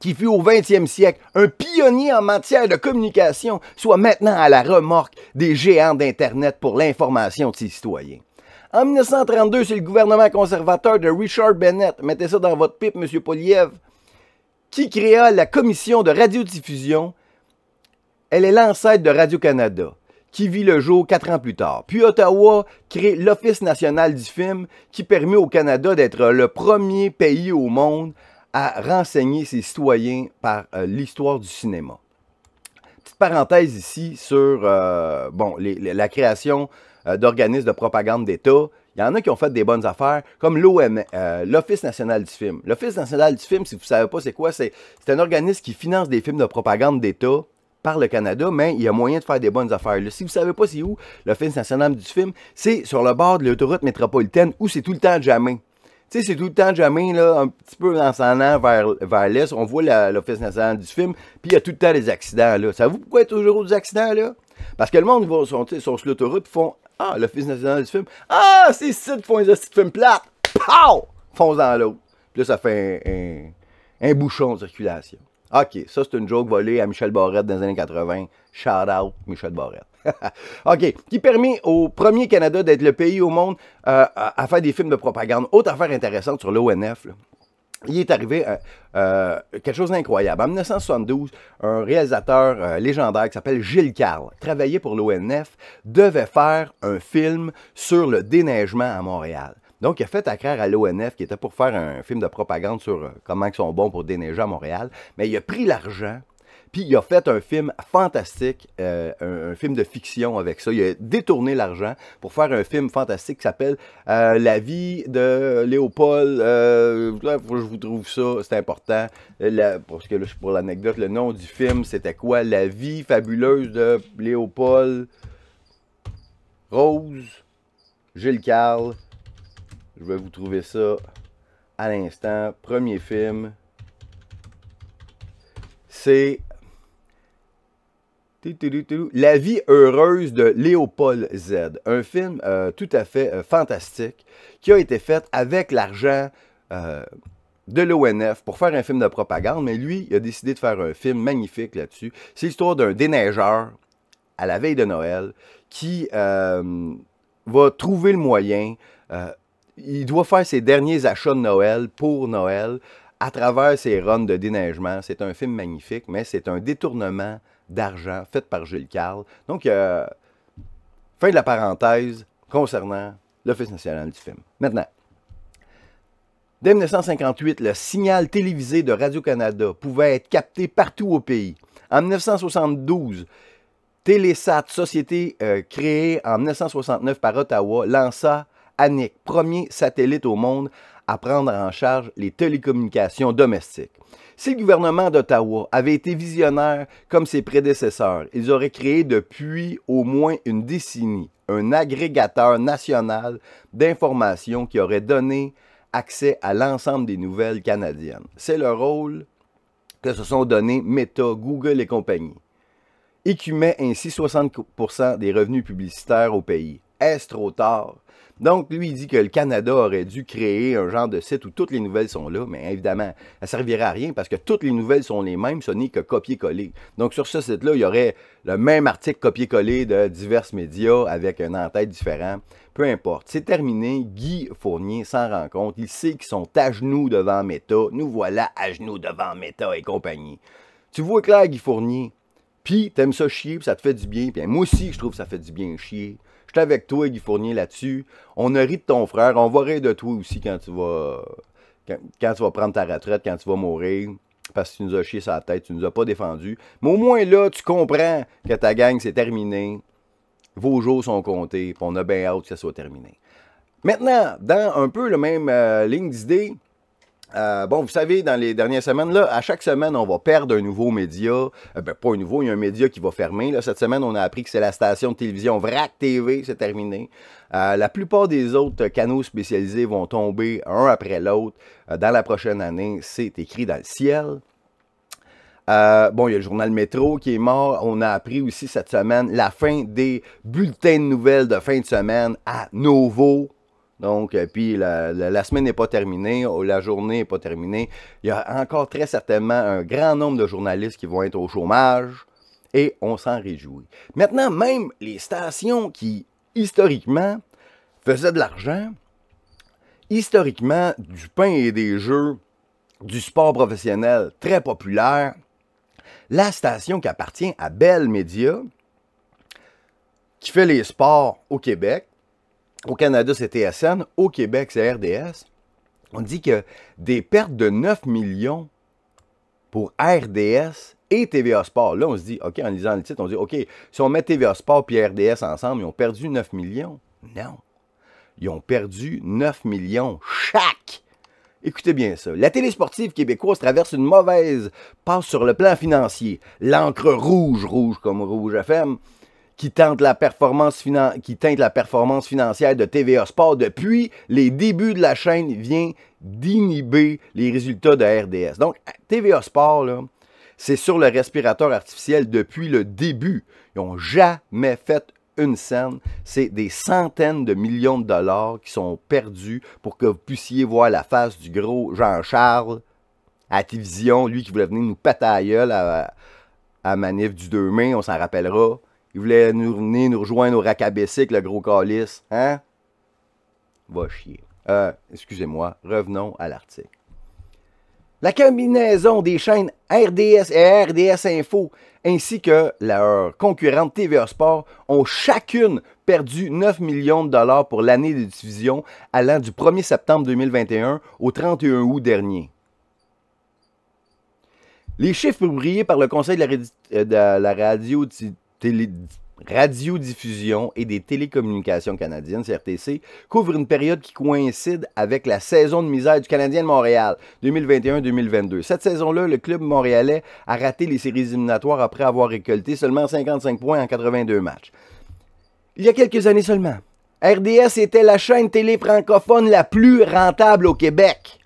qui fut au 20e siècle un pionnier en matière de communication, soit maintenant à la remorque des géants d'Internet pour l'information de ses citoyens. En 1932, c'est le gouvernement conservateur de Richard Bennett, mettez ça dans votre pipe, M. Poliev, qui créa la commission de radiodiffusion. Elle est l'ancêtre de Radio-Canada, qui vit le jour quatre ans plus tard. Puis Ottawa crée l'Office national du film, qui permet au Canada d'être le premier pays au monde à renseigner ses citoyens par euh, l'histoire du cinéma. Petite parenthèse ici sur euh, bon, la création euh, d'organismes de propagande d'État. Il y en a qui ont fait des bonnes affaires, comme l'OM, euh, l'Office national du film. L'Office national du film, si vous ne savez pas c'est quoi, c'est un organisme qui finance des films de propagande d'État par le Canada, mais il y a moyen de faire des bonnes affaires. si vous ne savez pas c'est où, l'Office national du film, c'est sur le bord de l'autoroute métropolitaine où c'est tout le temps jamais. Tu sais, c'est tout le temps jamais, là, un petit peu en s'en vers, vers l'est, on voit l'Office national du film, puis il y a tout le temps des accidents, là. Savez-vous pourquoi il y a toujours des accidents, là? Parce que le monde, ils sont sur l'autoroute, ils font ah, l'Office national du film. Ah, c'est ici de font de film plate. Pow! Fonce dans l'eau. Puis là, ça fait un, bouchon de circulation. OK, ça c'est une joke volée à Michel Barrette dans les années 80. Shout out Michel Barrette. OK, qui permet au premier Canada d'être le pays au monde euh, à, à, faire des films de propagande. Autre affaire intéressante sur l'ONF il est arrivé euh, euh, quelque chose d'incroyable. En 1972, un réalisateur euh, légendaire qui s'appelle Gilles Carle, travaillait pour l'ONF, devait faire un film sur le déneigement à Montréal. Donc, il a fait accraire à l'ONF, qui était pour faire un film de propagande sur comment ils sont bons pour déneiger à Montréal, mais il a pris l'argent puis il a fait un film fantastique, euh, un, film de fiction avec ça. Il a détourné l'argent pour faire un film fantastique qui s'appelle euh, La vie de Léopold. Euh, je vous trouve ça, c'est important. parce que là, pour l'anecdote, le nom du film, c'était quoi La vie fabuleuse de Léopold Rose Gilles Carle. Je vais vous trouver ça à l'instant. Premier film. C'est la vie heureuse de Léopold Z, un film euh, tout à fait euh, fantastique qui a été fait avec l'argent euh, de l'ONF pour faire un film de propagande, mais lui, il a décidé de faire un film magnifique là-dessus. C'est l'histoire d'un déneigeur à la veille de Noël qui va trouver le moyen. il doit faire ses derniers achats de Noël pour Noël à travers ses runs de déneigement. C'est un film magnifique, mais c'est un détournement d'argent faite par jules Carl Donc, euh, fin de la parenthèse concernant l'Office national du film. Maintenant, dès 1958, le signal télévisé de Radio-Canada pouvait être capté partout au pays. En 1972, Télésat, société euh, créée en 1969 par Ottawa, lança ANIC, premier satellite au monde, à prendre en charge les télécommunications domestiques. Si le gouvernement d'Ottawa avait été visionnaire comme ses prédécesseurs, ils auraient créé depuis au moins une décennie un agrégateur national d'informations qui aurait donné accès à l'ensemble des nouvelles canadiennes. C'est le rôle que se sont donnés Meta, Google et compagnie. met ainsi 60% des revenus publicitaires au pays. Est-ce trop tard? Donc, lui, il dit que le Canada aurait dû créer un genre de site où toutes les nouvelles sont là, mais évidemment, ça servirait à rien parce que toutes les nouvelles sont les mêmes, ce n'est que copier-coller. Donc, sur ce site-là, il y aurait le même article copier collé de divers médias avec un en-tête différent. Peu importe. C'est terminé. Guy Fournier s'en rend compte. Il sait qu'ils sont à genoux devant Meta. Nous voilà à genoux devant Meta et compagnie. Tu vois clair, Guy Fournier. pis t'aimes ça chier, puis ça te fait du bien. Puis, moi aussi, je trouve que ça fait du bien chier. Je suis avec toi, Guy Fournier, là-dessus. On a ri de ton frère. On va rire de toi aussi quand tu vas. Quand, tu prendre ta retraite, quand tu vas mourir parce que tu nous as chié sa tête, tu nous as pas défendu. Mais au moins là, tu comprends que ta gang, c'est terminé. Vos jours sont comptés, on a bien hâte que ça soit terminé. Maintenant, dans un peu le même euh, ligne d'idée, euh, bon, vous savez, dans les dernières semaines, là, à chaque semaine, on va perdre un nouveau média. Euh, ben, pas un nouveau, il y a un média qui va fermer. Cette semaine, on a appris que c'est la station de télévision VRAC TV, c'est terminé. Euh, la plupart des autres canaux spécialisés vont tomber un après l'autre dans la prochaine année. C'est écrit dans le ciel. bon, il y a le journal Métro qui est mort. On a appris aussi cette semaine la fin des bulletins de nouvelles de fin de semaine à nouveau. Donc, euh, puis la, la semaine n'est pas terminée, oh, la journée n'est pas terminée. Il y a encore très certainement un grand nombre de journalistes qui vont être au chômage et on s'en réjouit. Maintenant, même les stations qui, historiquement, faisaient de l'argent, historiquement, du pain et des jeux, du sport professionnel très populaire, la station qui appartient à Bell Media, qui fait les sports au Québec, au Canada, c'est TSN. Au Québec, c'est RDS. On dit que des pertes de 9 millions pour RDS et TVA Sport. Là, on se dit, OK, en lisant le titre, on se dit, OK, si on met TVA Sport et RDS ensemble, ils ont perdu 9 millions. Non. Ils ont perdu 9 millions chaque. Écoutez bien ça. La télé sportive québécoise traverse une mauvaise passe sur le plan financier. L'encre rouge, rouge comme rouge FM, qui teinte la performance, qui la performance financière de TVA Sport depuis les débuts de la chaîne vient d'inhiber les résultats de RDS. Donc, TVA Sport, c'est sur le respirateur artificiel depuis le début. Ils n'ont jamais fait une scène. C'est des centaines de millions de dollars qui sont perdus pour que vous puissiez voir la face du gros Jean-Charles à Tivision, lui qui voulait venir nous péter à à, Manif du 2 mai, on s'en rappellera. Il voulait nous venir nous rejoindre au racabessique, le gros calice. Hein? Va chier. Euh, excusez-moi, revenons à l'article. La combinaison des chaînes RDS et RDS Info ainsi que leur concurrente TVA Sport ont chacune perdu 9 millions de dollars pour l'année de diffusion allant du 1er septembre 2021 au 31 août dernier. Les chiffres publiés par le Conseil de la, euh, radio radiodiffusion et des télécommunications canadiennes, CRTC, couvre une période qui coïncide avec la saison de misère du Canadien de Montréal 2021-2022. Cette saison-là, le club montréalais a raté les séries éliminatoires après avoir récolté seulement 55 points en 82 matchs. Il y a quelques années seulement, RDS était la chaîne télé francophone la plus rentable au Québec.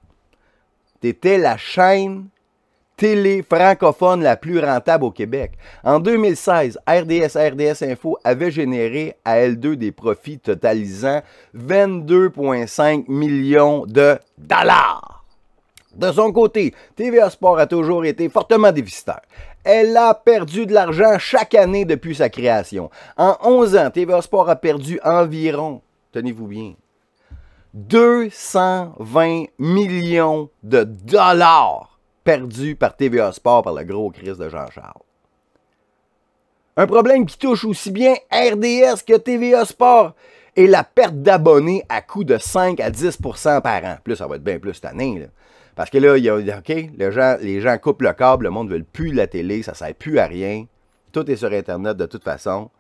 C'était la chaîne télé francophone la plus rentable au Québec. En 2016, RDS RDS Info avait généré à L2 des profits totalisant 22,5 millions de dollars. De son côté, TVA Sport a toujours été fortement déficitaire. Elle a perdu de l'argent chaque année depuis sa création. En 11 ans, TVA Sport a perdu environ, tenez-vous bien, 220 millions de dollars perdu par TVA Sport par le gros crise de Jean-Charles. Un problème qui touche aussi bien RDS que TVA Sport est la perte d'abonnés à coût de 5 à 10 par an. Plus, ça va être bien plus cette année. Parce que là, il y a, OK, gens, les gens coupent le câble, le monde ne veut plus la télé, ça ne sert plus à rien. Tout est sur Internet de toute façon.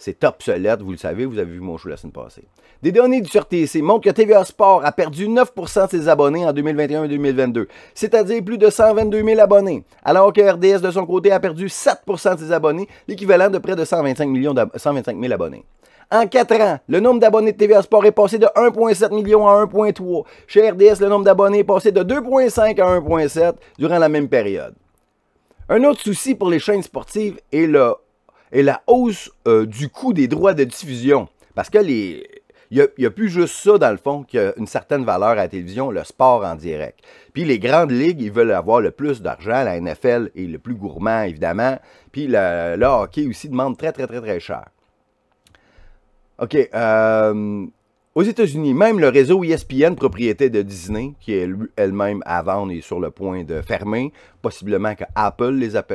C'est obsolète, vous le savez, vous avez vu mon show la semaine passée. Des données du CRTC montrent que TVA Sport a perdu 9% de ses abonnés en 2021 et 2022, c'est-à-dire plus de 122 000 abonnés, alors que RDS de son côté a perdu 7% de ses abonnés, l'équivalent de près de 125, millions 125 000 abonnés. En 4 ans, le nombre d'abonnés de TVA Sport est passé de 1,7 million à 1,3. Chez RDS, le nombre d'abonnés est passé de 2,5 à 1,7 durant la même période. Un autre souci pour les chaînes sportives est le et la hausse euh, du coût des droits de diffusion. Parce que les, il n'y a, plus juste ça, dans le fond, qu'une une certaine valeur à la télévision, le sport en direct. Puis les grandes ligues, ils veulent avoir le plus d'argent. La NFL est le plus gourmand, évidemment. Puis le, le hockey aussi demande très, très, très, très cher. OK. Euh, aux États-Unis, même le réseau ESPN, propriété de Disney, qui est elle-même à vendre et sur le point de fermer, possiblement que Apple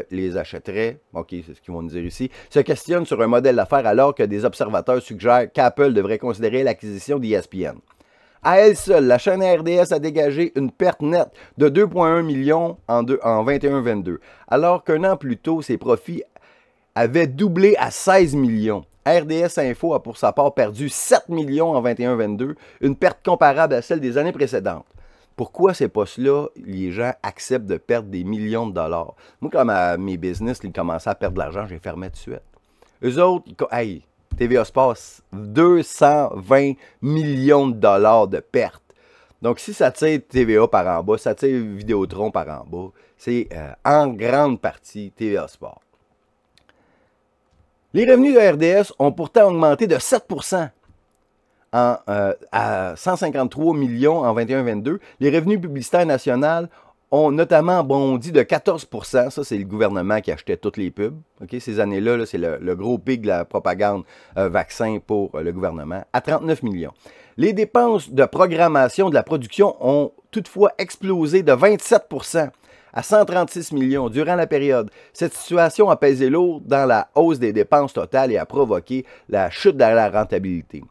les, achèterait, ok, c'est ce qu'ils vont nous dire ici, se questionne sur un modèle d'affaires alors que des observateurs suggèrent qu'Apple devrait considérer l'acquisition d'ESPN. À elle seule, la chaîne RDS a dégagé une perte nette de 2,1 millions en, en 21-22, alors qu'un an plus tôt, ses profits avaient doublé à 16 millions. RDS Info a pour sa part perdu 7 millions en 21-22, une perte comparable à celle des années précédentes. Pourquoi ces postes-là, les gens acceptent de perdre des millions de dollars? Moi, quand mes business commençaient à perdre de l'argent, j'ai fermé tout de suite. Eux autres, hey, TVA Sports, 220 millions de dollars de pertes. Donc, si ça tire TVA par en bas, ça tire Vidéotron par en bas, c'est euh, en grande partie TVA Sports. Les revenus de RDS ont pourtant augmenté de 7 euh, à 153 millions en 21-22. Les revenus publicitaires nationaux ont notamment bondi de 14 Ça, c'est le gouvernement qui achetait toutes les pubs. Ces années-là, c'est le, gros pic de la propagande euh, vaccin pour euh, le gouvernement, à 39 millions. Les dépenses de programmation de la production ont toutefois explosé de 27 à 136 millions durant la période. Cette situation a pesé lourd dans la hausse des dépenses totales et a provoqué la chute de la rentabilité.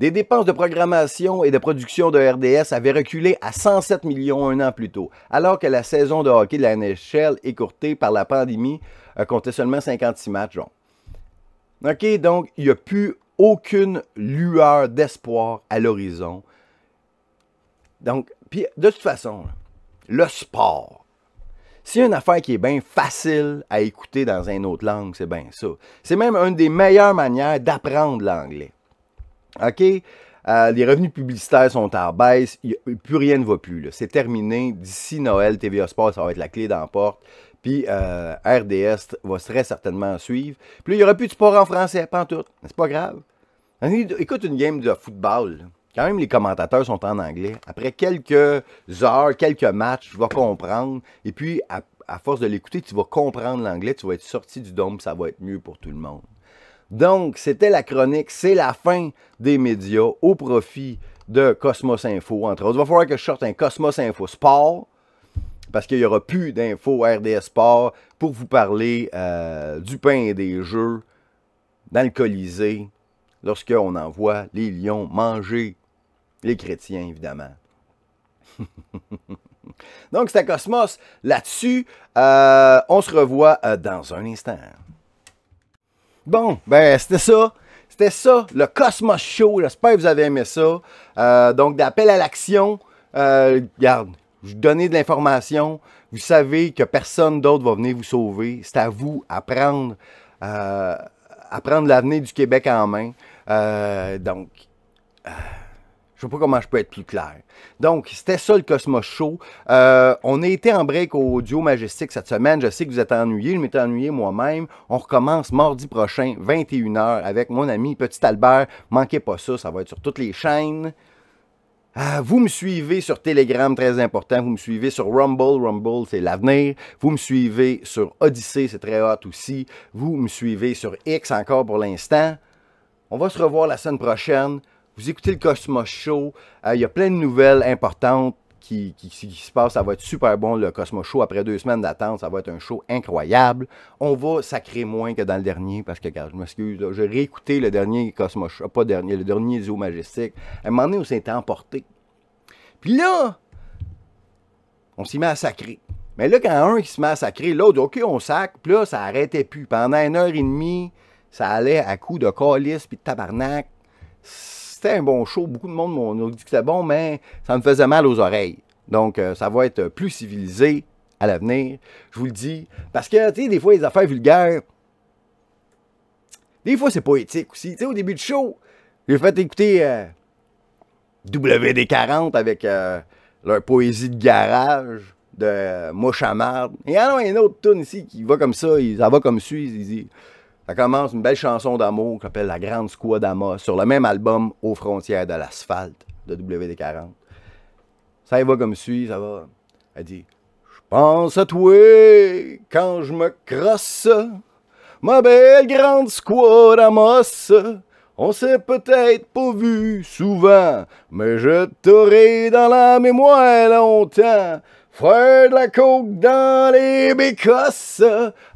Des dépenses de programmation et de production de RDS avaient reculé à 107 millions un an plus tôt, alors que la saison de hockey de la NHL, écourtée par la pandémie, comptait seulement 56 matchs. OK, donc il n'y a plus aucune lueur d'espoir à l'horizon. Donc, puis de toute façon, le sport, s'il y a une affaire qui est bien facile à écouter dans une autre langue, c'est bien ça. C'est même une des meilleures manières d'apprendre l'anglais. OK? Euh, les revenus publicitaires sont en baisse, plus rien ne va plus. C'est terminé. D'ici Noël, TVA Sports, ça va être la clé d'emporte. Puis euh, RDS va très certainement suivre. Puis il n'y aura plus de sport en français, pas en tout. C'est pas grave. Écoute une game de football quand même, les commentateurs sont en anglais. Après quelques heures, quelques matchs, tu vas comprendre. Et puis, à, force de l'écouter, tu vas comprendre l'anglais, tu vas être sorti du dôme, ça va être mieux pour tout le monde. Donc, c'était la chronique. C'est la fin des médias au profit de Cosmos Info, entre autres. Il va falloir que je sorte un Cosmos Info Sport parce qu'il n'y aura plus d'infos RDS Sport pour vous parler euh, du pain et des jeux dans le Colisée lorsqu'on envoie les lions manger les chrétiens, évidemment. Donc, c'était Cosmos. Là-dessus, euh, on se revoit euh, dans un instant. Bon, ben, c'était ça. C'était ça, le Cosmos Show. J'espère que vous avez aimé ça. Euh, donc, d'appel à l'action. Garde, je donnais de l'information. Vous savez que personne d'autre va venir vous sauver. C'est à vous à à prendre l'avenir du Québec en main. donc... Je sais pas comment je peux être plus clair. Donc, c'était ça le Cosmos Show. Euh, on a été en break au Duo Majestic cette semaine. Je sais que vous êtes ennuyés. Je m'étais ennuyé moi-même. On recommence mardi prochain, 21h, avec mon ami Petit Albert. Manquez pas ça. Ça va être sur toutes les chaînes. Euh, vous me suivez sur Telegram, très important. Vous me suivez sur Rumble. Rumble, c'est l'avenir. Vous me suivez sur Odyssey, c'est très hot aussi. Vous me suivez sur X encore pour l'instant. On va se revoir la semaine prochaine. Vous écoutez le Cosmos Show. Euh, il y a plein de nouvelles importantes qui, se passent. Ça va être super bon, le Cosmos Show. Après deux semaines d'attente, ça va être un show incroyable. On va sacrer moins que dans le dernier, parce que, regarde, je m'excuse, j'ai réécouté le dernier Cosmos Show, pas dernier, le dernier Zoo Majestique. À un moment donné, on s'est emporté. Puis là, on s'y met à sacrer. Mais là, quand un qui se met à sacrer, l'autre, OK, on sacre, puis là, ça arrêtait plus. Pendant une heure et demie, ça allait à coups de calice puis de tabarnak c'était un bon show. Beaucoup de monde m'ont dit que c'est bon, mais ça me faisait mal aux oreilles. Donc, euh, ça va être plus civilisé à l'avenir, je vous le dis. Parce que, tu sais, des fois, les affaires vulgaires, des fois, c'est poétique aussi. Tu sais, au début de show, j'ai fait écouter euh, WD40 avec euh, leur poésie de garage de Mouche à marde. Et il y en a un autre tune ici qui va comme ça, il, ça va comme suit, il dit... Ça commence une belle chanson d'amour qu'on s'appelle La Grande Squad sur le même album Aux frontières de l'asphalte de WD40. Ça y va comme suit, ça va. Elle dit Je pense à toi quand je me crosse, ma belle grande squad on On s'est peut-être pas vu souvent, mais je t'aurai dans la mémoire longtemps. Faire de la coke dans les bécosses,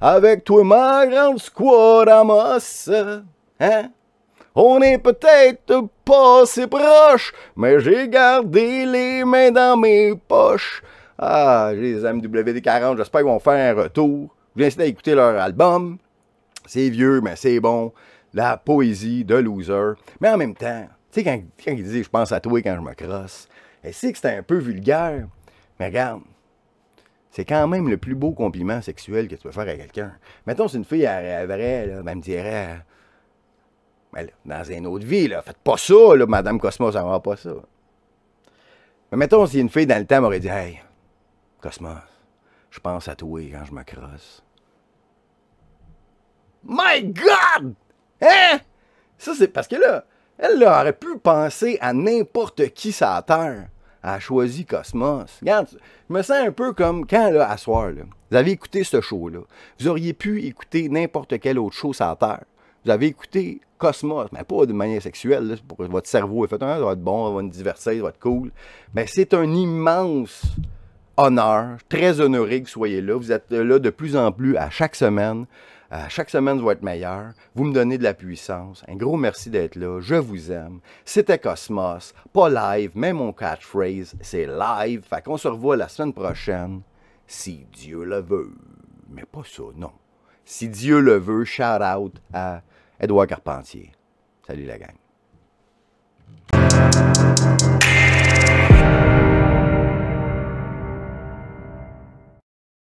avec toi ma grande squad à Hein? On est peut-être pas si proches mais j'ai gardé les mains dans mes poches. Ah, les MWD40, j'espère qu'ils vont faire un retour. Je vous incite à écouter leur album. C'est vieux, mais c'est bon. La poésie de Loser. Mais en même temps, tu sais, quand, ils disent « je pense à toi quand je me crosse », eh, c'est que c'est un peu vulgaire. Mais regarde, c'est quand même le plus beau compliment sexuel que tu peux faire à quelqu'un. Mettons, c'est une fille, elle, elle, ben, elle, me dirait, ben, dans une autre vie, là, faites pas ça, Madame Cosmos, ça va pas ça. Mais mettons, si une fille dans le temps m'aurait dit, hey, Cosmos, je pense à toi quand je me crosse. My God! Hein? Ça, c'est parce que là, elle aurait pu penser à n'importe qui sa terre a choisi Cosmos. Regarde, je me sens un peu comme quand, là, à soir, vous avez écouté ce show-là. Vous auriez pu écouter n'importe quel autre show sur la Terre. Vous avez écouté Cosmos, mais pas de manière sexuelle, votre cerveau est fait, ah, ça va être bon, ça va être diversé, ça va être cool. Mais c'est un immense honneur, très honoré que vous soyez là. Vous êtes là de plus en plus à chaque semaine. Euh, chaque semaine va être meilleur. Vous me donnez de la puissance. Un gros merci d'être là. Je vous aime. C'était Cosmos. Pas live, mais mon catchphrase, c'est live. Fait qu'on se revoit la semaine prochaine, si Dieu le veut. Mais pas ça, non. Si Dieu le veut, shout out à Edouard Carpentier. Salut la gang.